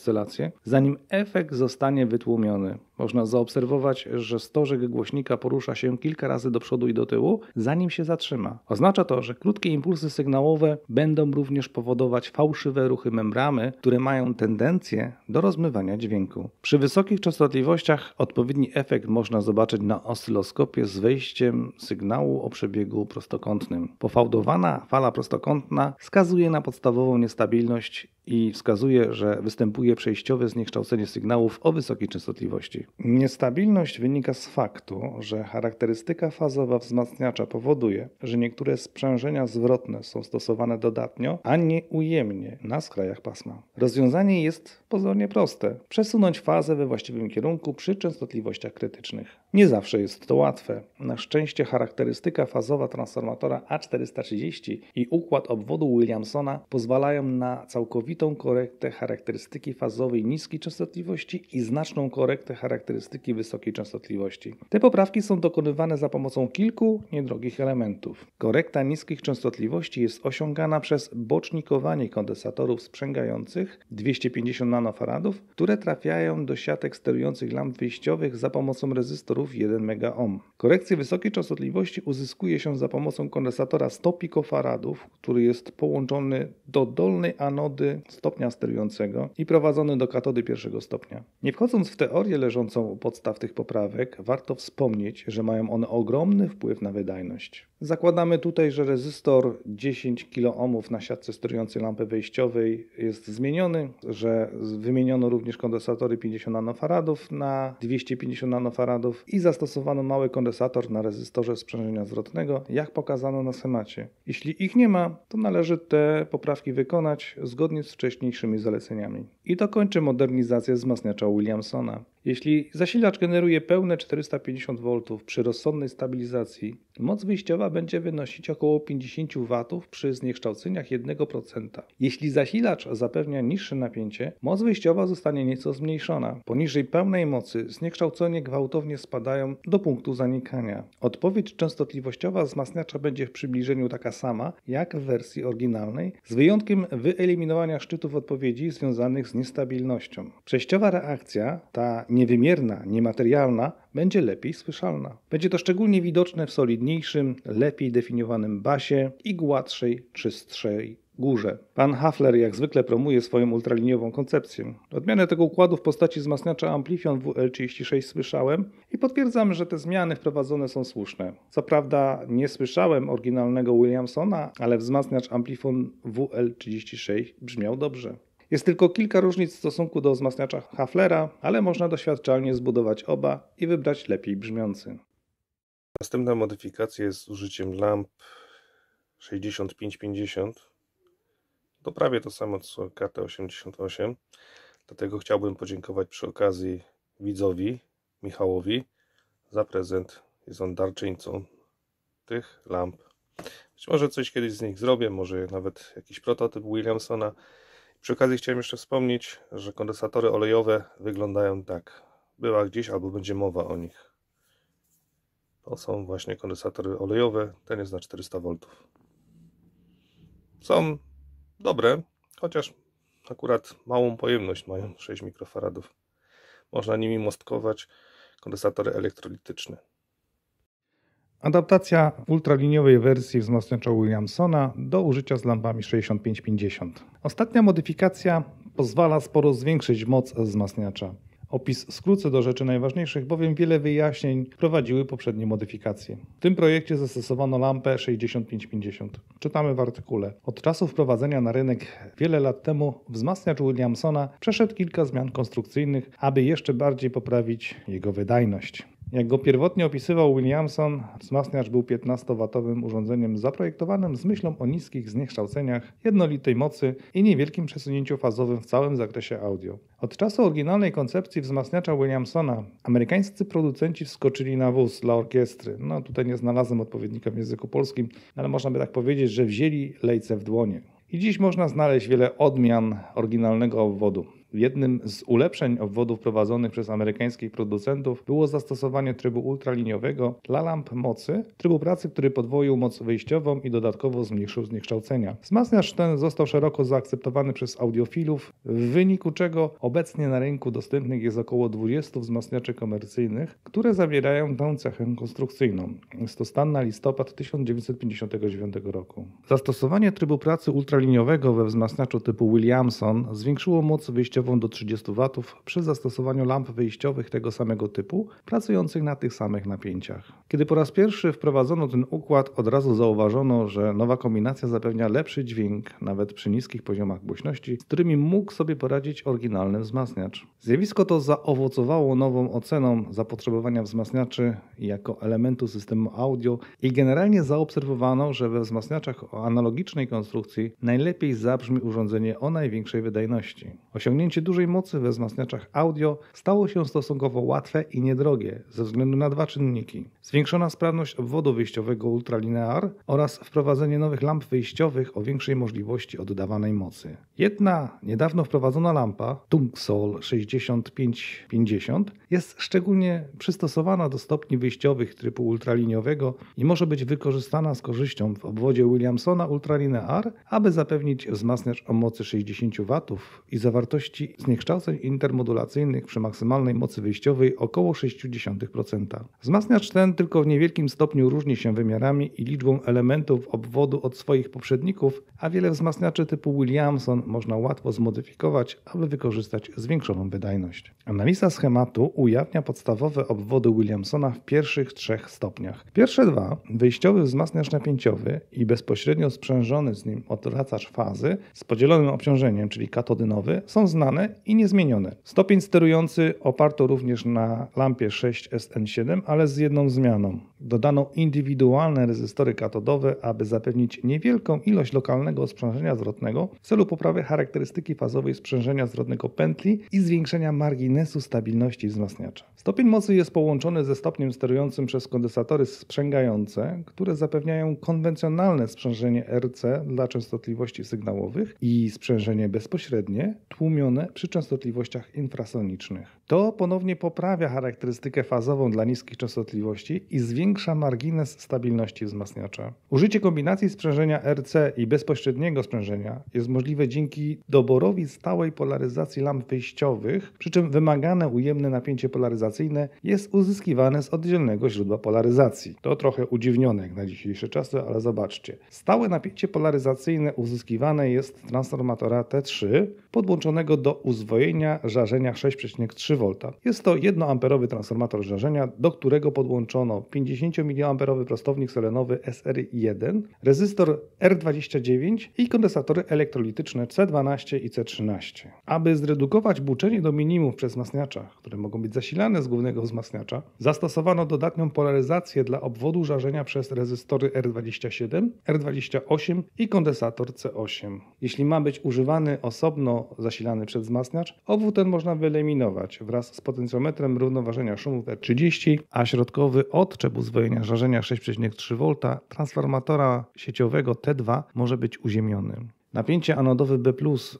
zanim efekt zostanie wytłumiony. Można zaobserwować, że stożek głośnika porusza się kilka razy do przodu i do tyłu, zanim się zatrzyma. Oznacza to, że krótkie impulsy sygnałowe będą również powodować fałszywe ruchy membramy, które mają tendencję do rozmywania dźwięku. Przy wysokich częstotliwościach odpowiedni efekt można zobaczyć na oscyloskopie z wejściem sygnału o przebiegu prostokątnym. Pofałdowana fala prostokątna wskazuje na podstawową niestabilność i wskazuje, że występuje drugie przejściowe zniekształcenie sygnałów o wysokiej częstotliwości. Niestabilność wynika z faktu, że charakterystyka fazowa wzmacniacza powoduje, że niektóre sprzężenia zwrotne są stosowane dodatnio, a nie ujemnie na skrajach pasma. Rozwiązanie jest pozornie proste: przesunąć fazę we właściwym kierunku przy częstotliwościach krytycznych. Nie zawsze jest to łatwe. Na szczęście charakterystyka fazowa transformatora A430 i układ obwodu Williamsona pozwalają na całkowitą korektę charakterystyki fazowej niskiej częstotliwości i znaczną korektę charakterystyki wysokiej częstotliwości. Te poprawki są dokonywane za pomocą kilku niedrogich elementów. Korekta niskich częstotliwości jest osiągana przez bocznikowanie kondensatorów sprzęgających 250 nF, które trafiają do siatek sterujących lamp wyjściowych za pomocą rezystorów amperów 1 megaohm. Korekcję wysokiej częstotliwości uzyskuje się za pomocą kondensatora 100 pikofaradów, który jest połączony do dolnej anody stopnia sterującego i prowadzony do katody pierwszego stopnia. Nie wchodząc w teorię leżącą u podstaw tych poprawek, warto wspomnieć, że mają one ogromny wpływ na wydajność. Zakładamy tutaj, że rezystor 10 kOhm na siatce sterującej lampy wejściowej jest zmieniony, że wymieniono również kondensatory 50 nanofaradów na 250 nanofaradów i zastosowano mały kondensator na rezystorze sprzężenia zwrotnego, jak pokazano na schemacie. Jeśli ich nie ma, to należy te poprawki wykonać zgodnie z wcześniejszymi zaleceniami. I to kończy modernizację wzmacniacza Williamsona. Jeśli zasilacz generuje pełne 450 V przy rozsądnej stabilizacji, moc wyjściowa będzie wynosić około 50 W przy zniekształceniach 1%. Jeśli zasilacz zapewnia niższe napięcie, moc wyjściowa zostanie nieco zmniejszona. Poniżej pełnej mocy zniekształcenie gwałtownie spadają do punktu zanikania. Odpowiedź częstotliwościowa wzmacniacza będzie w przybliżeniu taka sama jak w wersji oryginalnej, z wyjątkiem wyeliminowania szczytów odpowiedzi związanych z niestabilnością. Przejściowa reakcja, ta niewymierna, niematerialna będzie lepiej słyszalna. Będzie to szczególnie widoczne w solidniejszym, lepiej definiowanym basie i gładszej, czystszej górze. Pan Hafler jak zwykle promuje swoją ultraliniową koncepcję. Odmianę tego układu w postaci wzmacniacza Amplifion WL36 słyszałem i potwierdzam, że te zmiany wprowadzone są słuszne. Co prawda nie słyszałem oryginalnego Williamsona, ale wzmacniacz Amplifon WL36 brzmiał dobrze. Jest tylko kilka różnic w stosunku do wzmacniacza Haflera, ale można doświadczalnie zbudować oba i wybrać lepiej brzmiący. Następna modyfikacja jest z użyciem lamp 6550. To prawie to samo co KT88. Dlatego chciałbym podziękować przy okazji widzowi Michałowi za prezent. Jest on darczyńcą tych lamp. Być może coś kiedyś z nich zrobię, może nawet jakiś prototyp Williamsona. Przy okazji chciałem jeszcze wspomnieć, że kondensatory olejowe wyglądają tak. Była gdzieś albo będzie mowa o nich. To są właśnie kondensatory olejowe. Ten jest na 400 V. Są dobre, chociaż akurat małą pojemność mają 6 mikrofaradów. Można nimi mostkować kondensatory elektrolityczne. Adaptacja ultraliniowej wersji wzmacniacza Williamsona do użycia z lampami 6550. Ostatnia modyfikacja pozwala sporo zwiększyć moc wzmacniacza. Opis skrócę do rzeczy najważniejszych, bowiem wiele wyjaśnień prowadziły poprzednie modyfikacje. W tym projekcie zastosowano lampę 6550. Czytamy w artykule. Od czasu wprowadzenia na rynek wiele lat temu wzmacniacz Williamsona przeszedł kilka zmian konstrukcyjnych, aby jeszcze bardziej poprawić jego wydajność. Jak go pierwotnie opisywał Williamson, wzmacniacz był 15-watowym urządzeniem zaprojektowanym z myślą o niskich zniekształceniach, jednolitej mocy i niewielkim przesunięciu fazowym w całym zakresie audio. Od czasu oryginalnej koncepcji wzmacniacza Williamsona amerykańscy producenci wskoczyli na wóz dla orkiestry. No tutaj nie znalazłem odpowiednika w języku polskim, ale można by tak powiedzieć, że wzięli lejce w dłonie. I dziś można znaleźć wiele odmian oryginalnego obwodu. Jednym z ulepszeń obwodów prowadzonych przez amerykańskich producentów było zastosowanie trybu ultraliniowego dla lamp mocy, trybu pracy, który podwoił moc wyjściową i dodatkowo zmniejszył zniekształcenia. Wzmacniacz ten został szeroko zaakceptowany przez audiofilów, w wyniku czego obecnie na rynku dostępnych jest około 20 wzmacniaczy komercyjnych, które zawierają tę cechę konstrukcyjną. Jest to stan na listopad 1959 roku. Zastosowanie trybu pracy ultraliniowego we wzmacniaczu typu Williamson zwiększyło moc wyjściową wyjściową do 30 W przy zastosowaniu lamp wyjściowych tego samego typu, pracujących na tych samych napięciach. Kiedy po raz pierwszy wprowadzono ten układ, od razu zauważono, że nowa kombinacja zapewnia lepszy dźwięk, nawet przy niskich poziomach głośności, z którymi mógł sobie poradzić oryginalny wzmacniacz. Zjawisko to zaowocowało nową oceną zapotrzebowania wzmacniaczy jako elementu systemu audio i generalnie zaobserwowano, że we wzmacniaczach o analogicznej konstrukcji najlepiej zabrzmi urządzenie o największej wydajności. Osiągnięcie Osiągnięcie dużej mocy we wzmacniaczach audio stało się stosunkowo łatwe i niedrogie ze względu na dwa czynniki. Zwiększona sprawność obwodu wyjściowego ultralinear oraz wprowadzenie nowych lamp wyjściowych o większej możliwości oddawanej mocy. Jedna niedawno wprowadzona lampa, Tungsol 6550, jest szczególnie przystosowana do stopni wyjściowych trybu ultraliniowego i może być wykorzystana z korzyścią w obwodzie Williamsona ultralinear, aby zapewnić wzmacniacz o mocy 60 W i zawartości wysokości zniekształceń intermodulacyjnych przy maksymalnej mocy wyjściowej około 0,6%. Wzmacniacz ten tylko w niewielkim stopniu różni się wymiarami i liczbą elementów obwodu od swoich poprzedników, a wiele wzmacniaczy typu Williamson można łatwo zmodyfikować, aby wykorzystać zwiększoną wydajność. Analiza schematu ujawnia podstawowe obwody Williamsona w pierwszych trzech stopniach. Pierwsze dwa, wyjściowy wzmacniacz napięciowy i bezpośrednio sprzężony z nim odwracacz fazy z podzielonym obciążeniem, czyli katodynowy, są znane i niezmienione. Stopień sterujący oparto również na lampie 6SN7, ale z jedną zmianą. Dodano indywidualne rezystory katodowe, aby zapewnić niewielką ilość lokalnego sprzężenia zwrotnego w celu poprawy charakterystyki fazowej sprzężenia zwrotnego pętli i zwiększenia marginesu stabilności wzmacniacza. Stopień mocy jest połączony ze stopniem sterującym przez kondensatory sprzęgające, które zapewniają konwencjonalne sprzężenie RC dla częstotliwości sygnałowych i sprzężenie bezpośrednie, tłumione przy częstotliwościach infrasonicznych. To ponownie poprawia charakterystykę fazową dla niskich częstotliwości i zwiększa margines stabilności wzmacniacza. Użycie kombinacji sprzężenia RC i bezpośredniego sprzężenia jest możliwe dzięki doborowi stałej polaryzacji lamp wyjściowych, przy czym wymagane ujemne napięcie polaryzacyjne jest uzyskiwane z oddzielnego źródła polaryzacji. To trochę udziwnione jak na dzisiejsze czasy, ale zobaczcie. Stałe napięcie polaryzacyjne uzyskiwane jest z transformatora T3 podłączonego do uzwojenia żarzenia 6,3 V. Jest to 1 amperowy transformator żarzenia, do którego podłączono 50 miliamperowy prostownik selenowy SR1, rezystor R29 i kondensatory elektrolityczne C12 i C13. Aby zredukować buczenie do minimum przez wzmacniaczach, które mogą być zasilane z głównego wzmacniacza, zastosowano dodatnią polaryzację dla obwodu żarzenia przez rezystory R27, R28 i kondensator C8. Jeśli ma być używany osobno zasilany przedwzmacniacz, obwód ten można wyeliminować wraz z potencjometrem równoważenia szumów R30, a środkowy odczep uzwojenia żarzenia 6,3 V transformatora sieciowego T2 może być uziemiony. Napięcie anodowe B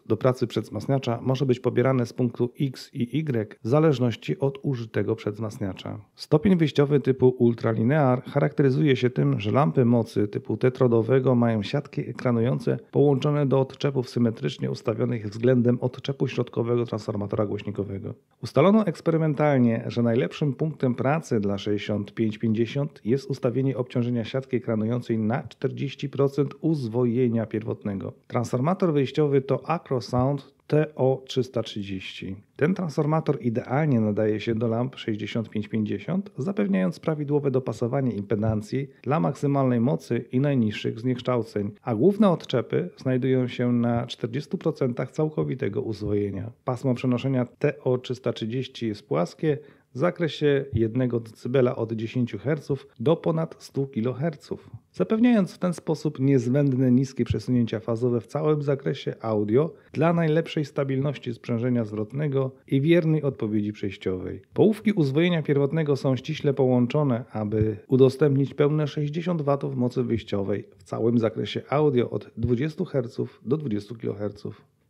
do pracy przedwzmacniacza może być pobierane z punktu X i Y w zależności od użytego przedwzmacniacza. Stopień wyjściowy typu ultralinear charakteryzuje się tym, że lampy mocy typu tetrodowego mają siatki ekranujące połączone do odczepów symetrycznie ustawionych względem odczepu środkowego transformatora głośnikowego. Ustalono eksperymentalnie, że najlepszym punktem pracy dla 6550 jest ustawienie obciążenia siatki ekranującej na 40% uzwojenia pierwotnego transformator wyjściowy to Acrosound TO330. Ten transformator idealnie nadaje się do lamp 6550, zapewniając prawidłowe dopasowanie impedancji dla maksymalnej mocy i najniższych zniekształceń, a główne odczepy znajdują się na 40% całkowitego uzwojenia. Pasmo przenoszenia TO330 jest płaskie, w zakresie 1 dB od 10 Hz do ponad 100 kHz, zapewniając w ten sposób niezbędne niskie przesunięcia fazowe w całym zakresie audio dla najlepszej stabilności sprzężenia zwrotnego i wiernej odpowiedzi przejściowej. Połówki uzwojenia pierwotnego są ściśle połączone, aby udostępnić pełne 60 W mocy wyjściowej w całym zakresie audio od 20 Hz do 20 kHz.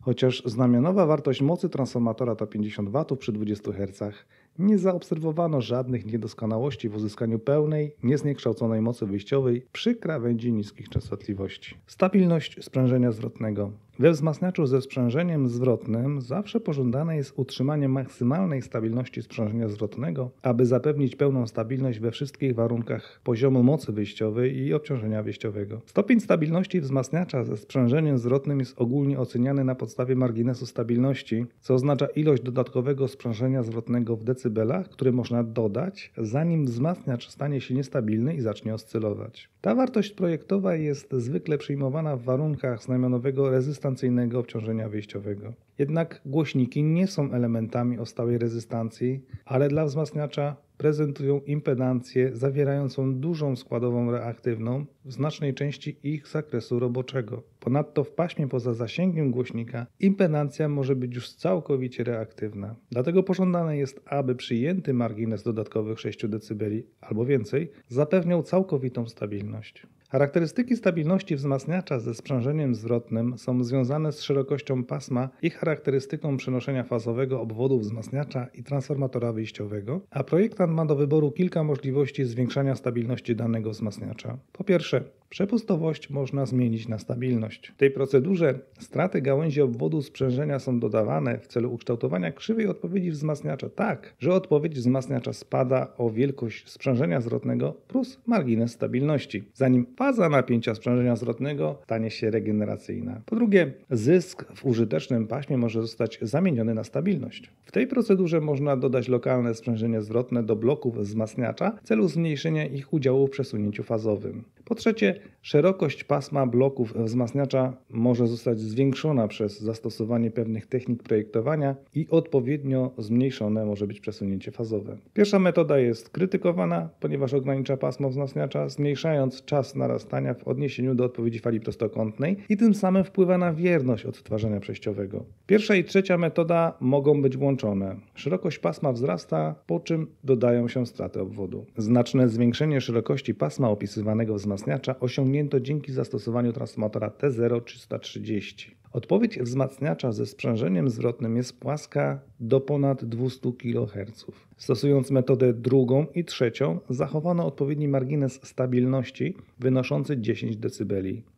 Chociaż znamionowa wartość mocy transformatora to 50 W przy 20 Hz, nie zaobserwowano żadnych niedoskonałości w uzyskaniu pełnej, niezniekształconej mocy wyjściowej przy krawędzi niskich częstotliwości. Stabilność sprzężenia zwrotnego. We wzmacniaczu ze sprzężeniem zwrotnym zawsze pożądane jest utrzymanie maksymalnej stabilności sprzężenia zwrotnego, aby zapewnić pełną stabilność we wszystkich warunkach poziomu mocy wyjściowej i obciążenia wyjściowego. Stopień stabilności wzmacniacza ze sprzężeniem zwrotnym jest ogólnie oceniany na podstawie marginesu stabilności, co oznacza ilość dodatkowego sprzężenia zwrotnego w decydentach decybelach, które można dodać, zanim wzmacniacz stanie się niestabilny i zacznie oscylować. Ta wartość projektowa jest zwykle przyjmowana w warunkach znamionowego rezystancyjnego obciążenia wyjściowego. Jednak głośniki nie są elementami o stałej rezystancji, ale dla wzmacniacza prezentują impedancję zawierającą dużą składową reaktywną w znacznej części ich zakresu roboczego. Ponadto w paśmie poza zasięgiem głośnika impedancja może być już całkowicie reaktywna. Dlatego pożądane jest, aby przyjęty margines dodatkowych 6 dB albo więcej zapewniał całkowitą stabilność. Charakterystyki stabilności wzmacniacza ze sprzężeniem zwrotnym są związane z szerokością pasma i charakterystyką przenoszenia fazowego obwodu wzmacniacza i transformatora wyjściowego, a projektant ma do wyboru kilka możliwości zwiększania stabilności danego wzmacniacza. Po pierwsze, Przepustowość można zmienić na stabilność. W tej procedurze straty gałęzi obwodu sprzężenia są dodawane w celu ukształtowania krzywej odpowiedzi wzmacniacza tak, że odpowiedź wzmacniacza spada o wielkość sprzężenia zwrotnego plus margines stabilności, zanim faza napięcia sprzężenia zwrotnego stanie się regeneracyjna. Po drugie, zysk w użytecznym paśmie może zostać zamieniony na stabilność. W tej procedurze można dodać lokalne sprzężenie zwrotne do bloków wzmacniacza w celu zmniejszenia ich udziału w przesunięciu fazowym. Po trzecie, Szerokość pasma bloków wzmacniacza może zostać zwiększona przez zastosowanie pewnych technik projektowania i odpowiednio zmniejszone może być przesunięcie fazowe. Pierwsza metoda jest krytykowana, ponieważ ogranicza pasmo wzmacniacza, zmniejszając czas narastania w odniesieniu do odpowiedzi fali prostokątnej i tym samym wpływa na wierność odtwarzania przejściowego. Pierwsza i trzecia metoda mogą być łączone. Szerokość pasma wzrasta, po czym dodają się straty obwodu. Znaczne zwiększenie szerokości pasma opisywanego wzmacniacza osiągnięto dzięki zastosowaniu transformatora T0330. Odpowiedź wzmacniacza ze sprzężeniem zwrotnym jest płaska do ponad 200 kHz. Stosując metodę drugą i trzecią, zachowano odpowiedni margines stabilności wynoszący 10 dB.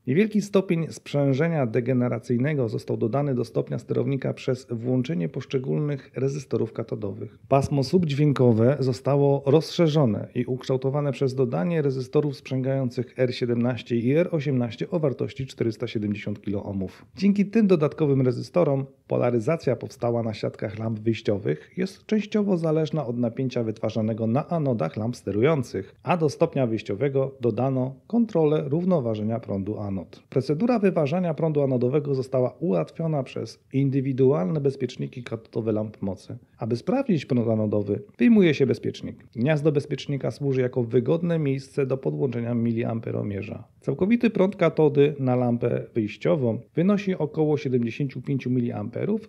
Niewielki stopień sprzężenia degeneracyjnego został dodany do stopnia sterownika przez włączenie poszczególnych rezystorów katodowych. Pasmo subdźwiękowe zostało rozszerzone i ukształtowane przez dodanie rezystorów sprzęgających R17 i R18 o wartości 470 kiloohmów. Dzięki tym dodatkowym rezystorom polaryzacja powstała na siatkach lamp wyjściowych jest częściowo zależna od od napięcia wytwarzanego na anodach lamp sterujących, a do stopnia wyjściowego dodano kontrolę równoważenia prądu anod. Procedura wyważania prądu anodowego została ułatwiona przez indywidualne bezpieczniki katodowe lamp mocy. Aby sprawdzić prąd anodowy, wyjmuje się bezpiecznik. Gniazdo bezpiecznika służy jako wygodne miejsce do podłączenia miliamperomierza. Całkowity prąd katody na lampę wyjściową wynosi około 75 mA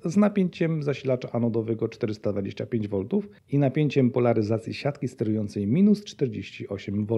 z napięciem zasilacza anodowego 425 V i napięciem napięciem polaryzacji siatki sterującej minus 48 V.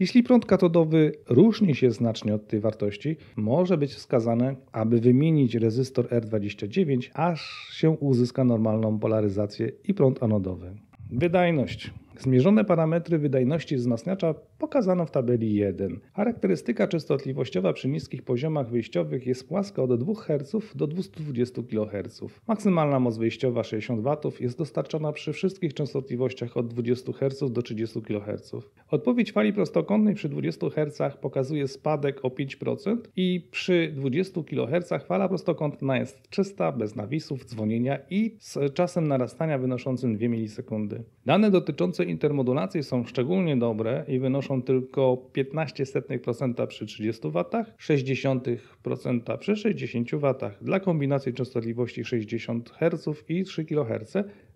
Jeśli prąd katodowy różni się znacznie od tej wartości, może być wskazane, aby wymienić rezystor R29, aż się uzyska normalną polaryzację i prąd anodowy. Wydajność. Zmierzone parametry wydajności wzmacniacza pokazano w tabeli 1. Charakterystyka częstotliwościowa przy niskich poziomach wyjściowych jest płaska od 2 Hz do 220 kHz. Maksymalna moc wyjściowa 60 W jest dostarczana przy wszystkich częstotliwościach od 20 Hz do 30 kHz. Odpowiedź fali prostokątnej przy 20 Hz pokazuje spadek o 5% i przy 20 kHz fala prostokątna jest czysta, bez nawisów, dzwonienia i z czasem narastania wynoszącym 2 milisekundy. Dane dotyczące intermodulacji są szczególnie dobre i wynoszą wynoszą tylko 15% przy 30 W, 60% przy 60 W. Dla kombinacji częstotliwości 60 Hz i 3 kHz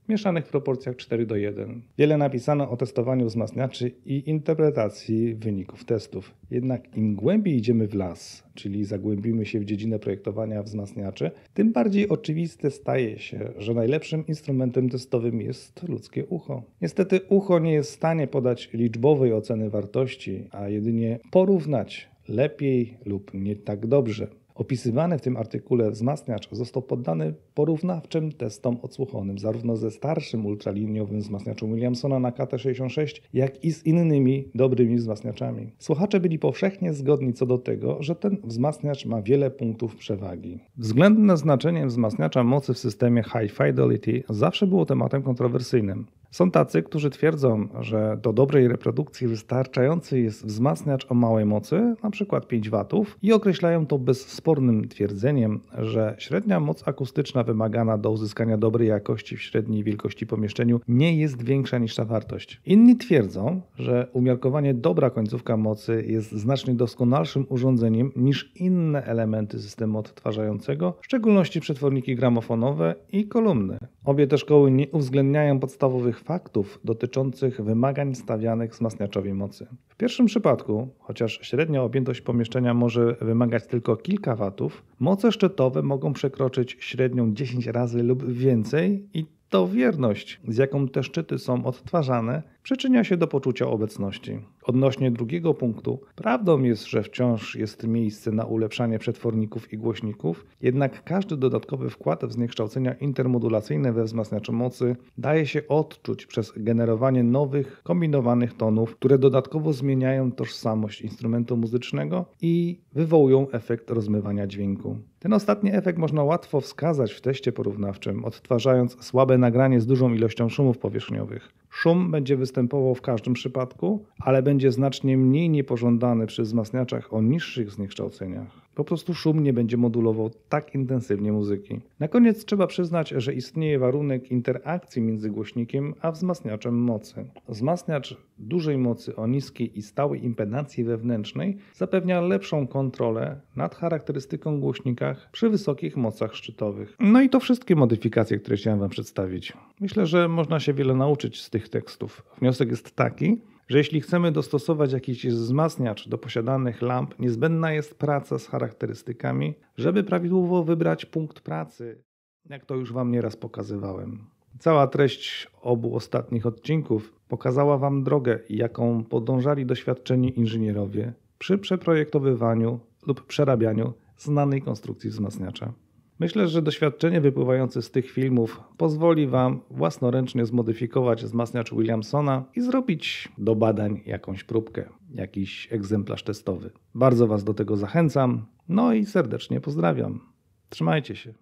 mieszanych w proporcjach 4 do 1. Wiele napisano o testowaniu wzmacniaczy i interpretacji wyników testów. Jednak im głębiej idziemy w las, czyli zagłębimy się w dziedzinę projektowania wzmacniaczy, tym bardziej oczywiste staje się, że najlepszym instrumentem testowym jest ludzkie ucho. Niestety ucho nie jest w stanie podać liczbowej oceny wartości, a jedynie porównać lepiej lub nie tak dobrze. Opisywany w tym artykule wzmacniacz został poddany porównawczym testom odsłuchonym zarówno ze starszym ultraliniowym wzmacniaczem Williamsona na KT66, jak i z innymi dobrymi wzmacniaczami. Słuchacze byli powszechnie zgodni co do tego, że ten wzmacniacz ma wiele punktów przewagi. Względne znaczenie wzmacniacza mocy w systemie High Fidelity zawsze było tematem kontrowersyjnym. Są tacy, którzy twierdzą, że do dobrej reprodukcji wystarczający jest wzmacniacz o małej mocy, np. 5 W, i określają to bezspornym twierdzeniem, że średnia moc akustyczna wymagana do uzyskania dobrej jakości w średniej wielkości pomieszczeniu nie jest większa niż ta wartość. Inni twierdzą, że umiarkowanie dobra końcówka mocy jest znacznie doskonalszym urządzeniem niż inne elementy systemu odtwarzającego, w szczególności przetworniki gramofonowe i kolumny. Obie te szkoły nie uwzględniają podstawowych faktów dotyczących wymagań stawianych wzmacniaczowi mocy. W pierwszym przypadku, chociaż średnia objętość pomieszczenia może wymagać tylko kilka watów, moce szczytowe mogą przekroczyć średnią 10 razy lub więcej i to wierność, z jaką te szczyty są odtwarzane, przyczynia się do poczucia obecności. Odnośnie drugiego punktu, prawdą jest, że wciąż jest miejsce na ulepszanie przetworników i głośników, jednak każdy dodatkowy wkład w zniekształcenia intermodulacyjne we wzmacniaczu mocy daje się odczuć przez generowanie nowych, kombinowanych tonów, które dodatkowo zmieniają tożsamość instrumentu muzycznego i wywołują efekt rozmywania dźwięku. Ten ostatni efekt można łatwo wskazać w teście porównawczym, odtwarzając słabe nagranie z dużą ilością szumów powierzchniowych. Szum będzie występował w każdym przypadku, ale będzie znacznie mniej niepożądany przy wzmacniaczach o niższych zniekształceniach. Po prostu szum nie będzie modulował tak intensywnie muzyki. Na koniec trzeba przyznać, że istnieje warunek interakcji między głośnikiem a wzmacniaczem mocy. Wzmacniacz dużej mocy o niskiej i stałej impedancji wewnętrznej zapewnia lepszą kontrolę nad charakterystyką głośnika przy wysokich mocach szczytowych. No i to wszystkie modyfikacje, które chciałem Wam przedstawić. Myślę, że można się wiele nauczyć z tych tekstów. Wniosek jest taki, że jeśli chcemy dostosować jakiś wzmacniacz do posiadanych lamp, niezbędna jest praca z charakterystykami, żeby prawidłowo wybrać punkt pracy, jak to już Wam nieraz pokazywałem. Cała treść obu ostatnich odcinków pokazała Wam drogę, jaką podążali doświadczeni inżynierowie przy przeprojektowywaniu lub przerabianiu znanej konstrukcji wzmacniacza. Myślę, że doświadczenie wypływające z tych filmów pozwoli Wam własnoręcznie zmodyfikować wzmacniacz Williamsona i zrobić do badań jakąś próbkę, jakiś egzemplarz testowy. Bardzo Was do tego zachęcam, no i serdecznie pozdrawiam. Trzymajcie się.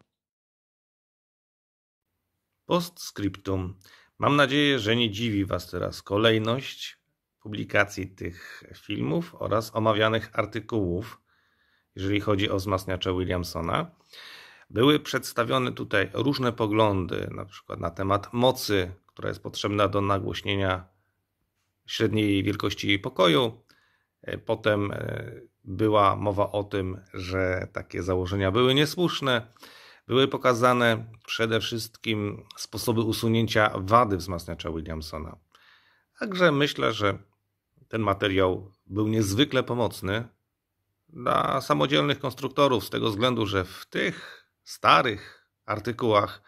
Postscriptum. Mam nadzieję, że nie dziwi Was teraz kolejność publikacji tych filmów oraz omawianych artykułów, jeżeli chodzi o wzmacniacze Williamsona. Były przedstawione tutaj różne poglądy, na przykład na temat mocy, która jest potrzebna do nagłośnienia średniej wielkości pokoju. E, potem e, była mowa o tym, że takie założenia były niesłuszne. Były pokazane przede wszystkim sposoby usunięcia wady wzmacniacza Williamsona. Także myślę, że ten materiał był niezwykle pomocny dla samodzielnych konstruktorów, z tego względu, że w tych starych artykułach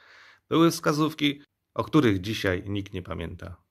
były wskazówki, o których dzisiaj nikt nie pamięta.